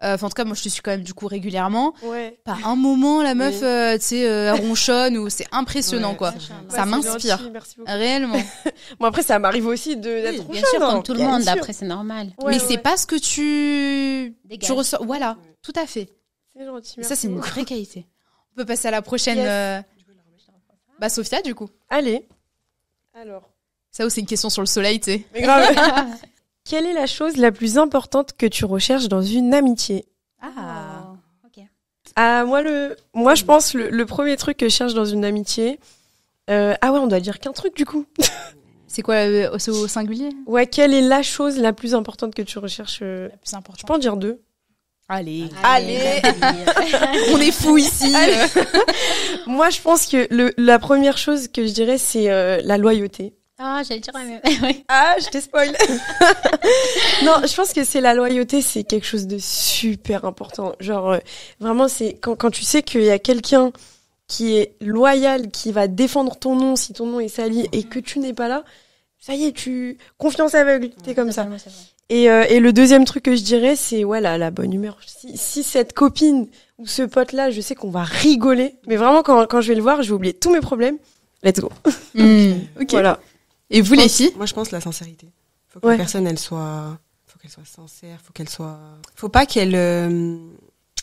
euh, en tout cas, moi, je te suis quand même du coup régulièrement. Ouais. Par un moment, la meuf, euh, tu sais, euh, ronchonne ou c'est impressionnant quoi. Ça m'inspire réellement. bon après, ça m'arrive aussi de oui, Bien sûr, comme tout le monde. Après, c'est normal. Mais c'est pas ce que tu tu ressens. Voilà, tout à fait. C'est gentil. ça, c'est une vraie qualité. On peut passer à la prochaine. Euh, bah, Sophia, du coup. Allez. Alors. Ça, c'est une question sur le soleil, tu sais. Mais grave. Quelle est la chose la plus importante que tu recherches dans une amitié Ah, oh, ok. Ah, moi, le, moi je pense le, le premier truc que je cherche dans une amitié. Euh, ah ouais, on doit dire qu'un truc du coup. C'est quoi euh, C'est au singulier Ouais, quelle est la chose la plus importante que tu recherches euh, La plus importante. Je peux en dire deux. Allez, allez, on est fou ici. Moi, je pense que la première chose que je dirais, c'est la loyauté. Ah, j'allais dire la même. Ah, je t'ai spoil. non, je pense que c'est la loyauté, c'est quelque chose de super important. Genre, euh, vraiment, c'est quand, tu sais qu'il y a quelqu'un qui est loyal, qui va défendre ton nom si ton nom est sali et mhm. que tu n'es pas là, ça y est, tu confiance aveugle, t'es comme ça. Euh, et, le deuxième truc que je dirais, c'est ouais la, bonne humeur. Si, cette copine ou ce pote-là, je sais qu'on va rigoler, mais vraiment quand, je vais le voir, je vais oublier tous mes problèmes. Let's go. Hmm. ok. Voilà. Et vous, les filles Moi, je pense la sincérité. Faut que la personne, elle soit, faut qu'elle soit sincère, faut qu'elle soit, faut pas qu'elle, euh,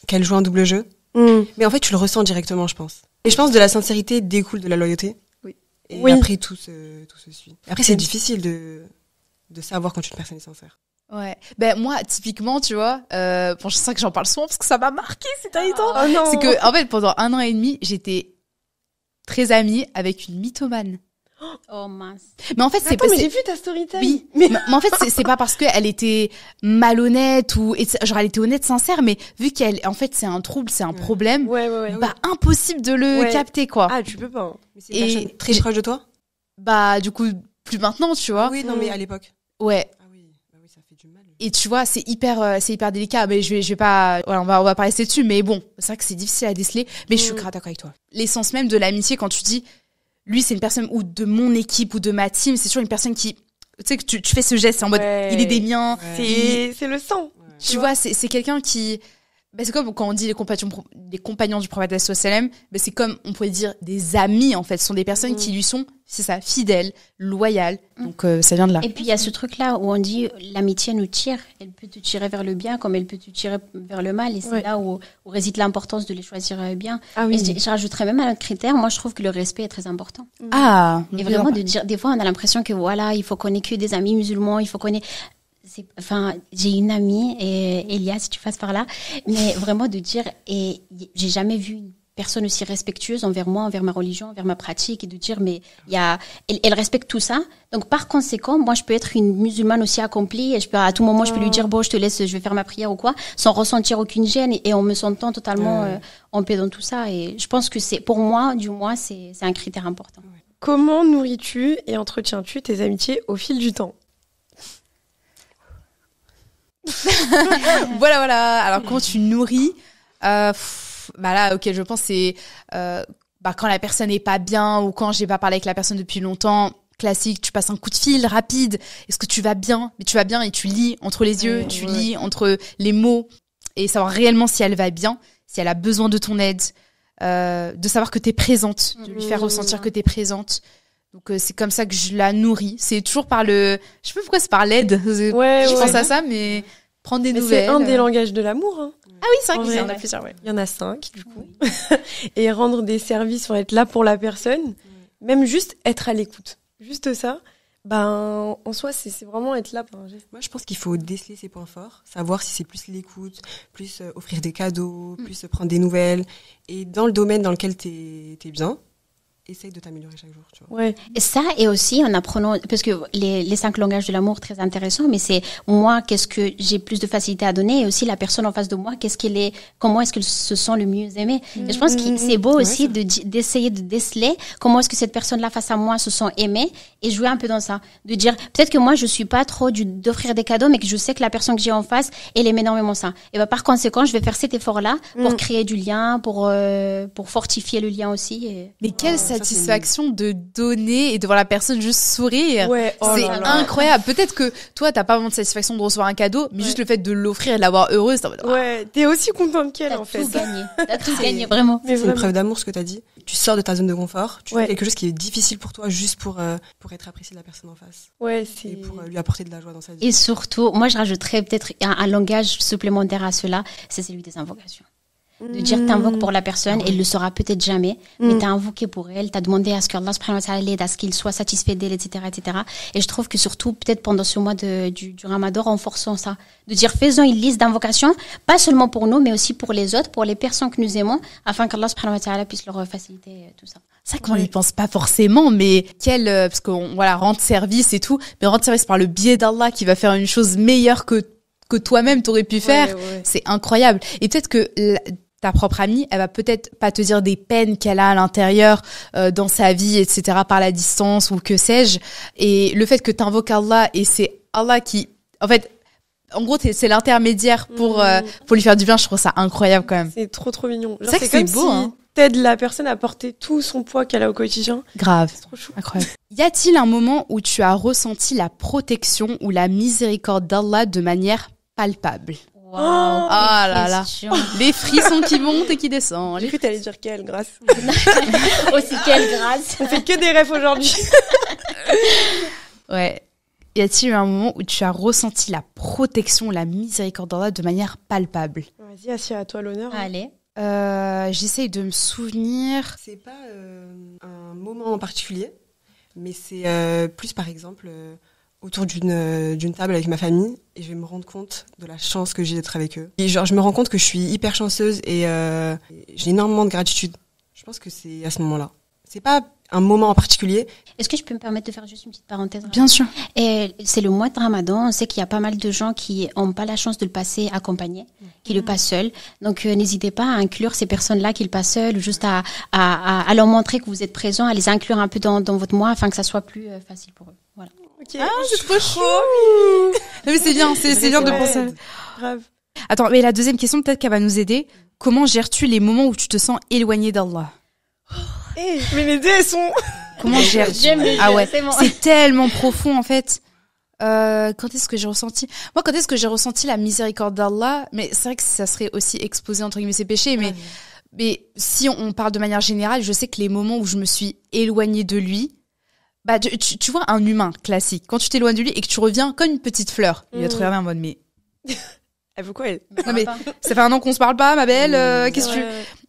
qu'elle joue un double jeu. Hmm. Mais en fait, tu le ressens directement, je pense. Et je pense de la sincérité découle de la loyauté. Oui. Et après, tout se, tout suit. Après, c'est difficile de, de savoir quand une personne est sincère. Ouais. Ben moi, typiquement, tu vois, euh, bon, je sais que j'en parle souvent parce que ça m'a marqué c'est derniers oh c'est que, en fait, pendant un an et demi, j'étais très amie avec une mythomane. Oh mince. Mais en fait, c'est pas. Mais j'ai vu ta storytelling Oui. Mais... en fait, c'est pas parce qu'elle était malhonnête ou genre elle était honnête, sincère, mais vu qu'elle, en fait, c'est un trouble, c'est un problème. Ouais, ouais, ouais, bah impossible de le capter quoi. Ah, tu peux pas. Hein. Mais Et... très proche de toi. Bah du coup, plus maintenant, tu vois. Oui, non, mais à l'époque. Ouais. Ah oui, bah oui, ça fait du mal. Et tu vois, c'est hyper, euh, c'est hyper délicat. Mais je vais, je vais pas, voilà, on va, on va pas rester dessus. Mais bon, c'est vrai que c'est difficile à déceler. Mais je suis mm. grave avec toi. L'essence même de l'amitié, quand tu dis lui, c'est une personne ou de mon équipe ou de ma team, c'est toujours une personne qui, tu sais, que tu, fais ce geste, en mode, il est des miens. C'est le sang. Tu, vois, vois c'est quelqu'un qui, bah, c'est comme quand on dit les compagnons, des compagnons du prophète bah, c'est comme on pourrait dire des amis en fait, ce sont des personnes qui mm. lui sont, c'est ça, fidèles, loyales. Mm. Donc euh, ça vient de là. Et puis il y a ce truc là où on dit l'amitié nous tire, elle peut te tirer vers le bien comme elle peut te tirer vers le mal, et c'est là où, réside l'importance de les choisir euh, bien. Ah oui. je, rajouterais même un autre critère, moi je trouve que le respect est très important. Ah. Et vraiment de dire, des fois on a l'impression que voilà, il faut qu'on ait que des amis musulmans, il faut qu'on ait Enfin, j'ai une amie, et Elia, si tu passes par là, mais vraiment de dire, et j'ai jamais vu une personne aussi respectueuse envers moi, envers ma religion, envers ma pratique, et de dire, mais il y a, elle, respecte tout ça. Donc, par conséquent, moi, je peux être une musulmane aussi accomplie, et je peux, à tout moment, je peux lui dire, mm. bon, je te laisse, je vais faire ma prière ou quoi, sans ressentir aucune gêne, et, en me sentant totalement euh, en paix dans tout ça. Et je pense que c'est, pour moi, du moins, c'est un critère important. Comment nourris-tu et entretiens-tu tes amitiés au fil du temps voilà, voilà. Alors, quand tu nourris, euh, bah là, ok, je pense c'est euh, bah, quand la personne n'est pas bien ou quand j'ai pas parlé avec la personne depuis longtemps. Classique, tu passes un coup de fil rapide. Est-ce que tu vas bien Mais tu vas bien et tu lis entre les yeux, tu lis entre les mots et savoir réellement si elle va bien, si elle a besoin de ton aide, euh, de savoir que tu es présente, de lui faire ressentir que tu es présente. Donc euh, c'est comme ça que je la nourris. C'est toujours par le, je sais pas pourquoi c'est par l'aide. je pense à ça, mais prendre des nouvelles. C'est un des euh. langages de l'amour. Hein. Ah oui, c'est Il y en a cinq du coup. et rendre des services, être là pour la personne, même juste être à l'écoute, juste ça. Ben, en soi, c'est vraiment être là pour Moi, je pense qu'il faut déceler ses points forts, savoir si c'est plus l'écoute, plus euh, offrir des cadeaux, mm. plus prendre des nouvelles. Et dans le domaine dans lequel tu es, bien, essaye de t'améliorer chaque jour. Tu vois. Ouais. Et ça, et aussi en apprenant, parce que les, les cinq langages de l'amour, très intéressant, mais c'est moi, qu'est-ce que j'ai plus de facilité à donner, et aussi la personne en face de moi, qu'est-ce qu'elle est, comment est-ce qu'elle se sent le mieux aimée. je pense mm, que mm, c'est beau mm. aussi de d'essayer de, déceler comment est-ce que cette personne-là face à moi se sent aimée, et jouer un peu dans ça. De dire, peut-être que moi, je suis pas trop d'offrir des cadeaux, mais que je sais que la personne que j'ai en face, elle aime énormément ça. Et bah, par conséquent, je vais faire cet effort-là pour créer du lien, pour, euh, pour fortifier le lien aussi. Mais satisfaction de donner et de voir la personne juste sourire. Oh c'est incroyable. Peut-être que toi, t'as pas vraiment de satisfaction de recevoir un cadeau, mais juste le fait de l'offrir et de l'avoir heureuse. Ah. T'es es aussi contente qu'elle en fait. Tu tout gagné. tout gagné vraiment. C'est une preuve d'amour ce que tu as dit. Tu sors de ta zone de confort. Tu vois quelque chose qui est difficile pour toi juste pour euh, pour être apprécié de la personne en face. Ouais, c'est. Et pour euh, lui apporter de la joie dans sa vie. Et surtout, moi, je rajouterais peut-être un langage supplémentaire à cela, c'est celui des invocations de dire t'invoques pour la personne, ah elle le saura peut-être jamais, mm. mais t'as invoqué pour elle, t'as demandé à ce qu'Allah subhanahu wa ta'ala l'aide, à ce qu'il soit satisfait d'elle, etc., etc. Et je trouve que surtout, peut-être pendant ce mois de, du, du ramadan, renforçons ça. De dire faisons une liste d'invocations, pas seulement pour nous, mais aussi pour les autres, pour les personnes que nous aimons, afin qu'Allah subhanahu wa ta'ala puisse leur faciliter euh, tout ça. C'est qu'on n'y pense pas forcément, mais quel, euh, parce qu'on, voilà, rendre service et tout, mais rendre service par le biais d'Allah qui va faire une chose meilleure que que toi-même t'aurais pu faire, c'est incroyable. Et peut-être que ta propre amie, elle va peut-être pas te dire des peines qu'elle a à l'intérieur euh, dans sa vie, etc., par la distance ou que sais-je. Et le fait que tu invoques Allah et c'est Allah qui... En fait, en gros, c'est l'intermédiaire mmh. euh, pour, lui faire du bien, je trouve ça incroyable quand même. C'est trop trop mignon. C'est beau. Si hein. T'aides la personne à porter tout son poids qu'elle a au quotidien. Grave. C'est trop chou. Incroyable. y a-t-il un moment où tu as ressenti la protection ou la miséricorde d'Allah de manière palpable Oh, ah là là. Les frissons qui montent et qui descendent. J'ai cru t'allais dire quelle grâce. Aussi quelle grâce. On fait que des rêves aujourd'hui. ouais. Y a-t-il eu un moment où tu as ressenti la protection, la miséricorde d'Allah de manière palpable Vas-y, assieds à toi l'honneur. Hein. Allez. Euh, j'essaye de me souvenir. C'est pas euh, un moment en particulier, mais c'est euh, plus par exemple autour euh, d'une table avec ma famille et je vais me rendre compte de la chance que j'ai d'être avec eux. Et genre, je me rends compte que je suis hyper chanceuse et euh, j'ai énormément de gratitude. Je pense que c'est à ce moment-là. C'est pas un moment en particulier. Est-ce que je peux me permettre de faire juste une petite parenthèse Bien sûr. Et c'est le mois de Ramadan. On sait qu'il y a pas mal de gens qui n'ont pas la chance de le passer accompagné, qui le mhm. passent seuls. Donc euh, n'hésitez pas à inclure ces personnes-là qui le passent seuls, juste à, à, leur montrer que vous êtes présent, à les inclure un peu dans, votre mois afin que ça soit plus facile pour eux. Voilà. Ah, c'est oh, trop chaud. mais c'est bien, c'est bien de penser. Grave. Attends, mais la deuxième question, peut-être qu'elle va nous aider. Comment gères-tu les moments où tu te sens éloigné d'Allah eh, Mais les deux, sont. Comment gères Ah ouais, c'est tellement profond en fait. Euh, quand est-ce que j'ai ressenti Moi, quand est-ce que j'ai ressenti la miséricorde d'Allah Mais c'est vrai que ça serait aussi exposé entre guillemets ses péchés, mais. Mais si on parle de manière générale, je sais que les moments où je me suis éloignée de lui, bah, tu, tu, vois un humain classique, quand tu t'éloignes de lui et que tu reviens comme une petite fleur, il a te un mm. en mode mais. elle veut quoi elle Non mais ça fait un an qu'on se parle pas, ma belle. Euh, mm, qu'est-ce que tu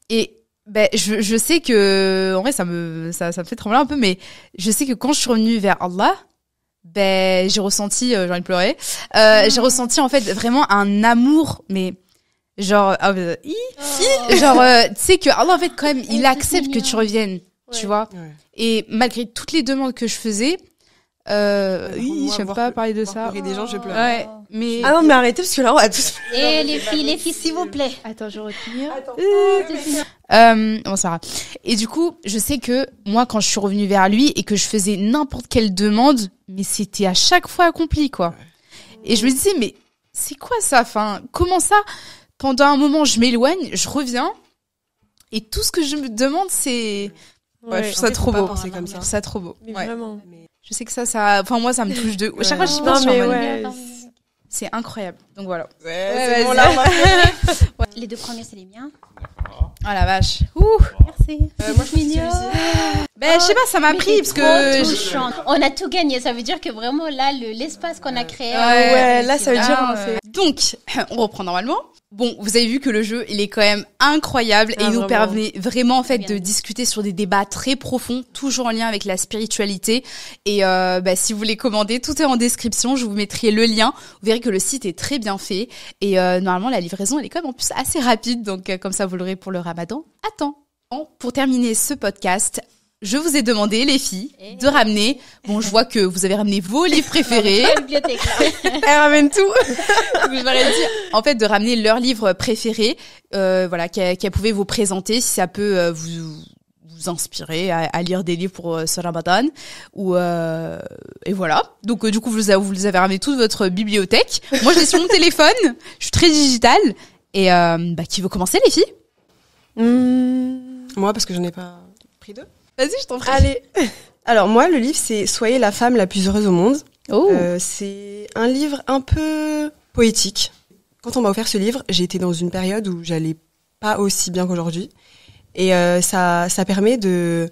Et ben je, je sais que en vrai ça me ça, ça me fait trembler un peu, mais je sais que quand je suis revenue vers Allah, ben j'ai ressenti euh, j'ai envie de pleurer. Euh, mm. J'ai ressenti en fait vraiment un amour, mais genre ah, euh, oh. genre tu sais que Allah en fait quand même il accepte que tu reviennes, tu vois. Et malgré toutes les demandes que je faisais, euh, oui, j'aime pas parler de ça. des gens, je pleure. mais... Ah non, mais arrêtez, parce que là, on a tous... Et les filles, les filles, s'il vous plaît. Attends, je retiens. Euh, bon, euh, ça va. Et du coup, je sais que moi, quand je suis revenue vers lui et que je faisais n'importe quelle demande, mais c'était à chaque fois accompli, quoi. Et je me disais, mais c'est quoi ça Enfin, comment ça Pendant un moment, je m'éloigne, je reviens, et tout ce que je me demande, c'est... Ouais, je trouve ça trop beau. C'est Je trouve ça trop beau. vraiment. Je sais que ça, ça. Enfin, moi, ça me touche de. Chaque fois, je pense sur ouais. C'est incroyable. Donc voilà. c'est bon, là, Les deux premiers, c'est les miens. Oh la vache. Merci. Euh, moi, je suis ben, je sais pas, ça m'a pris parce que. On a tout gagné. Ça veut dire que vraiment, là, l'espace qu'on a créé. ouais, euh, là, ça veut dire. Donc, on reprend normalement. Bon, vous avez vu que le jeu, il est quand même incroyable et il ah, nous permet vraiment en fait de discuter sur des débats très profonds, toujours en lien avec la spiritualité. Et euh, bah, si vous voulez commander, tout est en description. Je vous mettrai le lien. Vous verrez que le site est très bien fait et euh, normalement la livraison, elle est quand même en plus assez rapide. Donc comme ça, vous l'aurez pour le Ramadan. Attends. Pour terminer ce podcast, je vous ai demandé, les filles, eh. de ramener. Bon, je vois que vous avez ramené vos livres préférés. Elle bibliothèque, tout. en fait, de ramener leurs livres préférés, euh, voilà, qu'elles qu pouvaient vous présenter si ça peut euh, vous vous inspirer à, lire des livres pour Sarah euh, ce ou et voilà. Donc du coup vous, vous avez ramené toute votre bibliothèque. Moi j'ai sur mon téléphone. Je suis très digitale et bah, qui veut commencer les filles mmh. Moi parce que je n'ai pas pris deux. Vas-y, je t'en prie. Allez. Alors moi, le livre, c'est Soyez la femme la plus heureuse au monde. Oh. Euh, c'est un livre un peu poétique. Quand on m'a offert ce livre, j'ai été dans une période où j'allais pas aussi bien qu'aujourd'hui. Et euh, ça, permet de,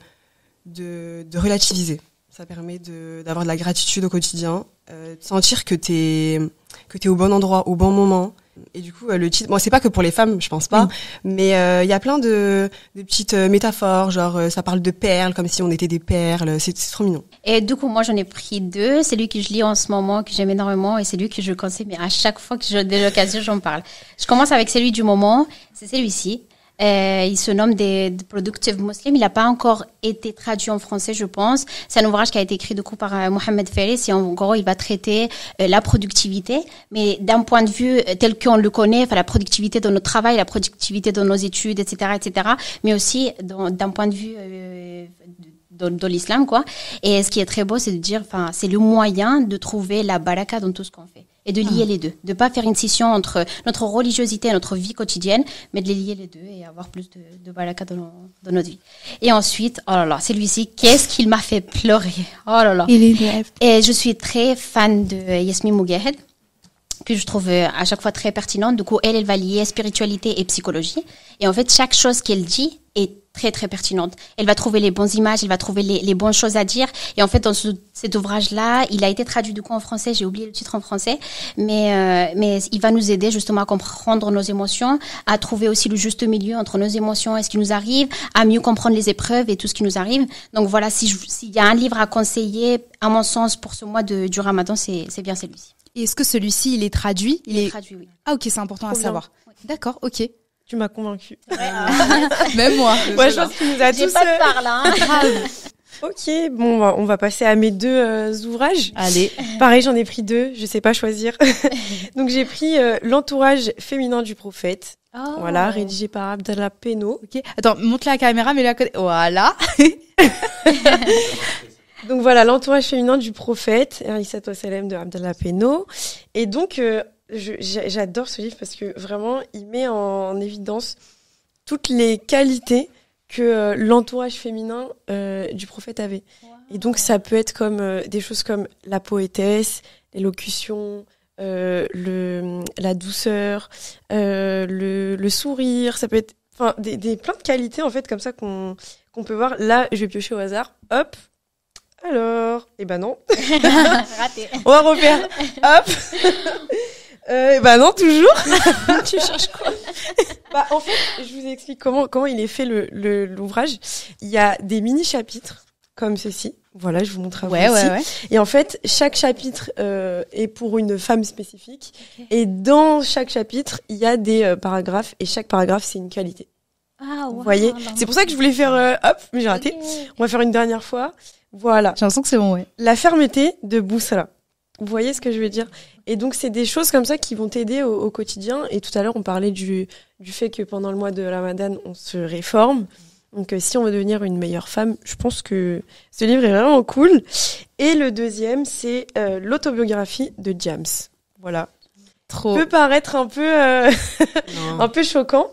de, relativiser. Ça permet d'avoir de, la gratitude au quotidien, euh, de sentir que tu que es au bon endroit, au bon moment, et du coup, euh, le titre, bon, c'est pas que pour les femmes, je pense pas, mm. mais euh, il y a plein de, de petites euh, métaphores, genre ça parle de perles, comme si on était des perles, c'est trop mignon. Et du coup, moi j'en ai pris deux, c'est lui que je lis en ce moment, que j'aime énormément, et c'est lui que je conseille, mais à chaque fois que j'ai l'occasion, j'en parle. Je commence avec celui du moment, c'est celui-ci. Euh, il se nomme des, Productive Muslim Il n'a pas encore été traduit en français, je pense. C'est un ouvrage qui a été écrit du coup par euh, Mohamed Ferris et en il va traiter euh, la productivité, mais d'un point de vue euh, tel qu'on le connaît, enfin la productivité de notre travail, la productivité de nos études, etc., etc., mais aussi d'un point de vue de, de l'islam quoi et ce qui est très beau c'est de dire enfin c'est le moyen de trouver la baraka dans tout ce qu'on fait et de lier ah. les deux, de pas faire une scission entre notre religiosité et notre vie quotidienne, mais de les lier les deux et avoir plus de, de dans, notre vie. Et ensuite, oh là là, celui-ci, qu'est-ce qu'il m'a fait pleurer, oh là là. Il est et je suis très fan de Yasmin Mougahed que je trouve à chaque fois très pertinente. Du coup, elle, elle va lier spiritualité et psychologie. Et en fait, chaque chose qu'elle dit est très, très pertinente. Elle va trouver les bonnes images, elle va trouver les, bonnes choses à dire. Et en fait, dans cet ouvrage-là, il a été traduit du coup en français, j'ai oublié le titre en français, mais, euh, mais il va nous aider justement à comprendre nos émotions, à trouver aussi le juste milieu entre nos émotions et ce qui nous arrive, à mieux comprendre les épreuves et tout ce qui nous arrive. Donc voilà, s'il y a un livre à conseiller, à mon sens, pour ce mois de, du ramadan, c'est bien celui-ci est-ce que celui-ci, il est traduit Il, est... traduit, oui. Ah, ok, c'est important à savoir. D'accord, ok. Tu m'as convaincu. Même moi. Ouais, je pense qu'il nous a tous. pas de euh, part hein. là. Ok, bon, on va passer à mes deux euh, ouvrages. Allez. Pareil, j'en ai pris deux, je sais pas choisir. Donc j'ai pris euh, L'entourage féminin du prophète. Oh. Voilà, rédigé par Abdallah Peno. Ok. Attends, monte la caméra, mets la Voilà. Donc voilà, l'entourage féminin du prophète, Issato salam » de Abdallah Peno. Et donc, euh, j'adore ce livre parce que vraiment, il met en évidence toutes les qualités que euh, l'entourage féminin euh, du prophète avait. Et donc, ça peut être comme des choses comme la poétesse, l'élocution, le, la douceur, le, le, sourire. Ça peut être des, des, plein de qualités, en fait, comme ça qu'on qu'on peut voir. Là, je vais piocher au hasard. Hop, alors, eh ben non. Raté. On va Hop. eh ben non, toujours. tu cherches quoi bah, En fait, je vous explique comment, comment il est fait l'ouvrage. Le, il y a des mini-chapitres comme ceci. Voilà, je vous montre à ouais, vous Et en fait, chaque chapitre euh, est pour une femme spécifique. Et dans chaque chapitre, il y a des euh, paragraphes. Et chaque paragraphe, c'est une qualité. Ah, ouais. vous voyez C'est pour ça que je voulais faire euh, hop, mais j'ai raté. On va faire une dernière fois. Voilà. J'ai l'impression que c'est bon, ouais. La fermeté de Boussala. Vous voyez ce que je veux dire Et donc, c'est des choses comme ça qui vont t'aider au, quotidien. Et tout à l'heure, on parlait du, du fait que pendant le mois de Ramadan, on se réforme. Donc, euh, si on veut devenir une meilleure femme, je pense que ce livre est vraiment cool. Et le deuxième, c'est euh, l'autobiographie de James. Voilà. Trop. Peut paraître un peu, euh, un peu choquant,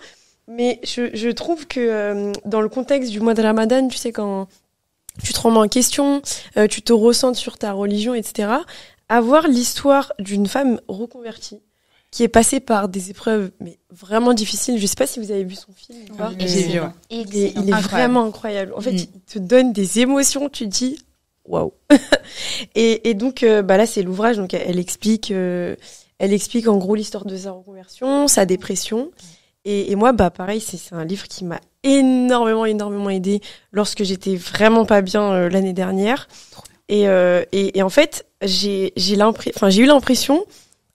mais je, je trouve que dans le contexte du mois de Ramadan, tu sais, quand tu te remets en question, euh, tu te ressens sur ta religion, etc. Avoir l'histoire d'une femme reconvertie qui est passée par des épreuves mais vraiment difficiles. Je sais pas si vous avez vu son film. Il est, vraiment incroyable. En fait, mm. il te donne des émotions. Tu dis waouh. et, donc euh, bah là c'est l'ouvrage. Donc elle explique, euh, elle explique en gros l'histoire de sa reconversion, sa dépression. Et, et moi bah pareil c'est un livre qui m'a énormément, énormément aidé lorsque j'étais vraiment pas bien euh, l'année dernière. Euh, et, en fait, j'ai eu l'impression,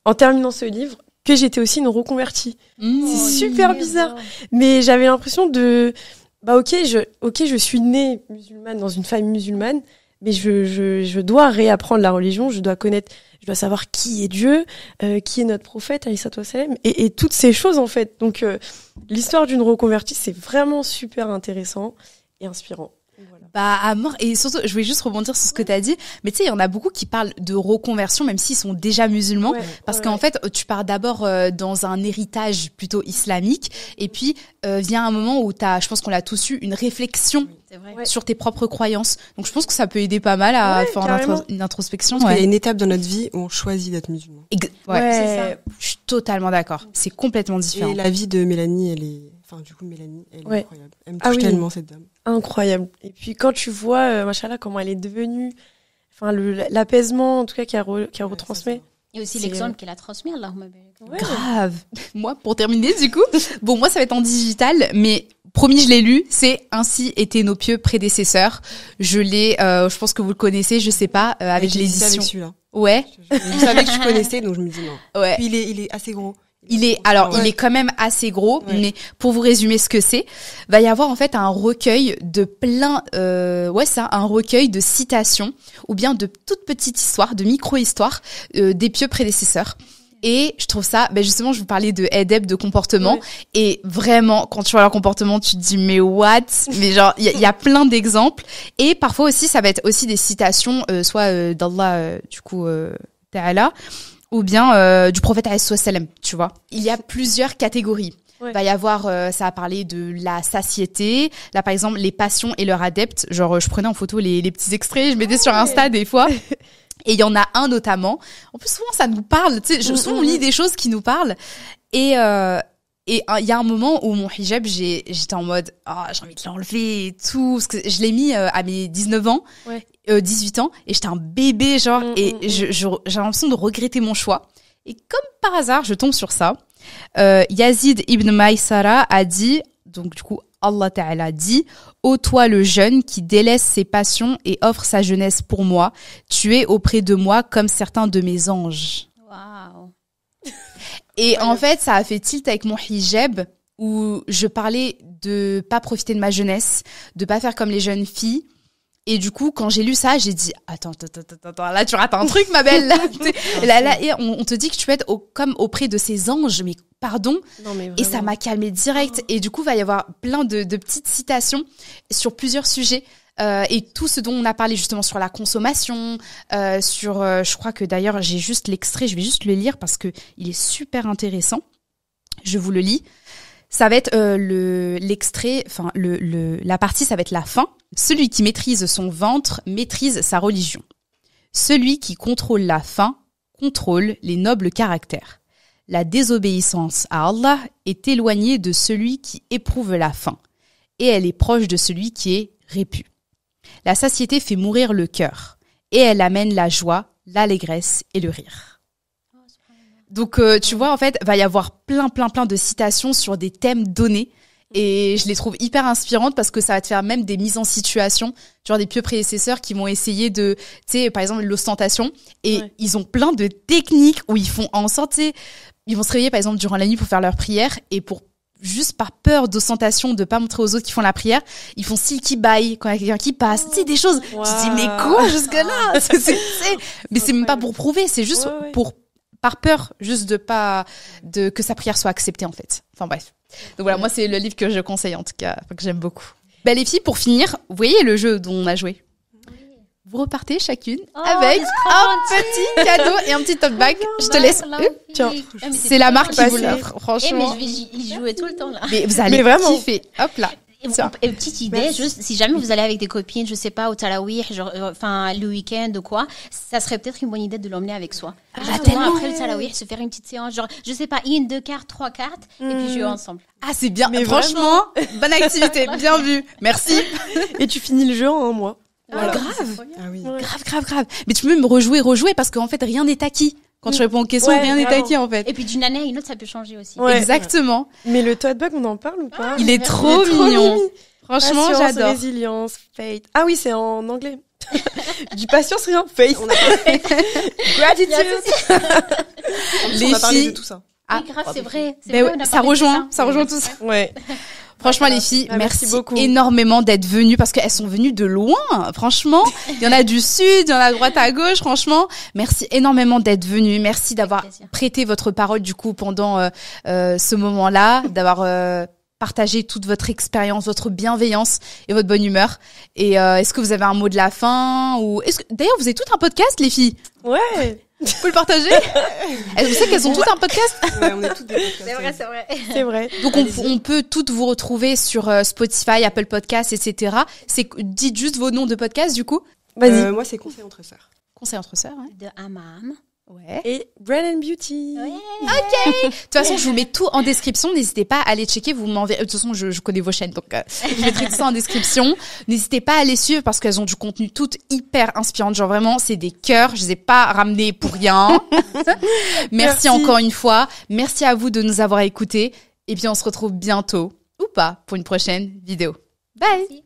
en terminant ce livre, que j'étais aussi une reconvertie. Mmh. C'est super bizarre. Mais j'avais l'impression de, bah ok, je, ok, je suis née musulmane dans une famille musulmane, mais je, je, dois réapprendre la religion, je dois connaître, je dois savoir qui est Dieu, euh, qui est notre prophète, et, et toutes ces choses en fait. Donc euh, l'histoire d'une reconvertie, c'est vraiment super intéressant et inspirant. Bah à mort et surtout je voulais juste rebondir sur ce que tu as dit mais tu sais il y en a beaucoup qui parlent de reconversion même s'ils sont déjà musulmans parce qu'en fait tu pars d'abord euh, dans un héritage plutôt islamique et puis euh, vient un moment où tu as je pense qu'on l'a tous eu une réflexion sur tes propres croyances. Donc je pense que ça peut aider pas mal à faire une introspection. Parce Il y a une étape dans notre vie où on choisit d'être musulman. Ouais, ouais, ça. Je suis totalement d'accord. C'est complètement différent. Et la vie de Mélanie elle est Enfin, du coup, Mélanie, elle est incroyable. Elle me ah tellement, cette dame. Incroyable. Et puis, quand tu vois, Machala, euh, machallah, comment elle est devenue, enfin, l'apaisement, en tout cas, qu'elle re, retransmet. Et aussi l'exemple euh, qu'elle a transmis, Allahumma ouais. Grave. moi, pour terminer, du coup, bon, moi, ça va être en digital, mais promis, je l'ai lu. C'est ainsi étaient nos pieux prédécesseurs. Je l'ai, euh, je pense que vous le connaissez, je sais pas, avec l'édition. là Ouais. Je, savais que je connaissais, donc je me dis non. Puis il est, il est assez gros. Il est alors il est quand même assez gros, mais pour vous résumer ce que c'est, va y avoir en fait un recueil de plein euh, ouais ça, un recueil de citations ou bien de toutes petites histoires, de micro-histoires euh, des pieux prédécesseurs. Et je trouve ça, ben justement, je vous parlais de edep de comportement. Et vraiment, quand tu vois leur comportement, tu te dis, mais what Mais genre, il y, a plein d'exemples. Et parfois aussi, ça va être aussi des citations, euh, soit euh, d'Allah, euh, du coup, euh, Ta'ala, ou bien euh, du prophète Salem, tu vois. Il y a plusieurs catégories. Ouais. Va y avoir, euh, ça a parlé de la satiété. Là, par exemple, les passions et leurs adeptes. Genre, euh, je prenais en photo les, les petits extraits, je mettais sur Insta des fois. Et il y en a un notamment. En plus, souvent, ça nous parle. Tu sais, mm, souvent, mm, on lit mm. des choses qui nous parlent. Et, euh, et ah, il y a un moment où mon hijab, j'étais en mode, ah, j'ai envie de l'enlever et tout. Parce que je l'ai mis euh, à mes 19 ans, 18 euh, ans, et j'étais un bébé, genre, mm, et mm, mm. j'ai l'impression de regretter mon choix. Et comme par hasard, je tombe sur ça. Euh, Yazid ibn Maïsara a dit, donc du coup, Allah Ta'ala dit Ô toi le jeune qui délaisse ses passions et offre sa jeunesse pour moi, tu es auprès de moi comme certains de mes anges. Waouh. Et en fait, ça a fait tilt avec mon hijab où je parlais de pas profiter de ma jeunesse, de pas faire comme les jeunes filles. Et du coup, quand j'ai lu ça, j'ai dit attends, attends, attends, attends, là tu rates un truc, ma belle. Là, là, et on, te dit que tu es être comme auprès de ces anges, mais pardon. et ça m'a calmé direct. Oh. Et du coup, va y avoir plein de, de petites citations sur plusieurs sujets. Euh, et tout ce dont on a parlé justement sur la consommation, euh, sur, euh, je crois que d'ailleurs j'ai juste l'extrait, je vais juste le lire parce que il est super intéressant. Je vous le lis. Ça va être le l'extrait, enfin le, le, la partie, ça va être la fin. Celui qui maîtrise son ventre maîtrise sa religion. Celui qui contrôle la faim contrôle les nobles caractères. La désobéissance à Allah est éloignée de celui qui éprouve la faim, et elle est proche de celui qui est répu. La satiété fait mourir le cœur et elle amène la joie, l'allégresse et le rire. Donc euh, tu vois, en fait, va y avoir plein, plein, plein de citations sur des thèmes donnés. Et je les trouve hyper inspirantes parce que ça va te faire même des mises en situation, tu vois, des pieux prédécesseurs qui vont essayer de, tu sais, par exemple l'ostentation, et ils ont plein de techniques où ils font en sorte, ils vont se réveiller par exemple durant la nuit pour faire leur prière et pour juste par peur d'ostentation, de pas montrer aux autres qui font la prière, ils font si qui baille quand il y a quelqu'un qui passe. Oh, des choses. Tu dis, mais quoi jusque-là Mais c'est même pas pour prouver, c'est juste pour par peur juste de pas de que sa prière soit acceptée en fait. Enfin bref. Donc voilà, moi c'est le livre que je conseille en tout cas, que j'aime beaucoup. ben les filles, pour finir, vous voyez le jeu dont on a joué vous repartez chacune oh, avec un petit cadeau et un petit top bag. je te laisse. C'est la marque qui vous l'offre, franchement. Eh, mais tout le temps là. Mais vous allez vraiment. Hop là. Et, petite idée, si jamais vous allez avec des copines, je sais pas, au talawih, euh, enfin le week-end ou quoi, ça serait peut-être une bonne idée de l'emmener avec soi. Ah, après le talawih, se faire une petite séance, genre, je sais pas, une, deux cartes, trois cartes, et puis hmm. jouer ensemble. Ah, c'est bien. Mais Franchement, bonne activité, bien vu. Merci. Et tu finis le jeu en un mois. Ah, grave. Ah, oui. grave, grave, grave. Mais tu peux me rejouer, rejouer parce qu'en fait rien n'est acquis. Quand tu mm. réponds aux questions, rien n'est acquis en fait. Et puis d'une année à une autre, ça peut changer aussi. Exactement. Mais le toad bug, on en parle ou pas ah, Il est trop mignon. Franchement, j'adore. Résilience, faith Ah oui, c'est en anglais. du patience, rien, faith Gratitude. on a parlé de tout ça. Ah, grave, ah, c'est bah, vrai. Bah ça, rejoint, ça. rejoint, ça rejoint tout ça. Ouais. Franchement, les bah, filles, bah, merci, beaucoup. énormément d'être venues parce qu'elles sont venues de loin. Franchement, il y en a du sud, il y en a droite, à gauche. Franchement, merci énormément d'être venues. Merci d'avoir prêté votre parole du coup pendant euh, euh, ce moment-là, d'avoir euh, partagé toute votre expérience, votre bienveillance et votre bonne humeur. Et est-ce que vous avez un mot de la fin ou est-ce que d'ailleurs vous êtes tout un podcast, les filles Ouais peux le partager Vous savez qu'elles ont toutes un podcast C'est vrai, c'est vrai. Donc on, peut toutes vous retrouver sur euh, Spotify, Apple Podcasts, etc. C'est dites juste vos noms de podcasts du coup. Euh, Vas-y. moi c'est Conseil entre sœurs. Conseil entre sœurs. De Amam. Ouais. Et Brand and Beauty. Ok. De toute façon, je vous mets tout en description. N'hésitez pas à aller checker. Vous euh, De toute façon, je, connais vos chaînes, donc euh, je mettrai tout ça en description. N'hésitez pas à les suivre parce qu'elles ont du contenu tout hyper inspirant. Genre vraiment, c'est des cœurs. Je les ai pas ramenés pour rien. Merci, encore une fois. Merci à vous de nous avoir écoutés. Et puis on se retrouve bientôt ou pas pour une prochaine vidéo. Bye.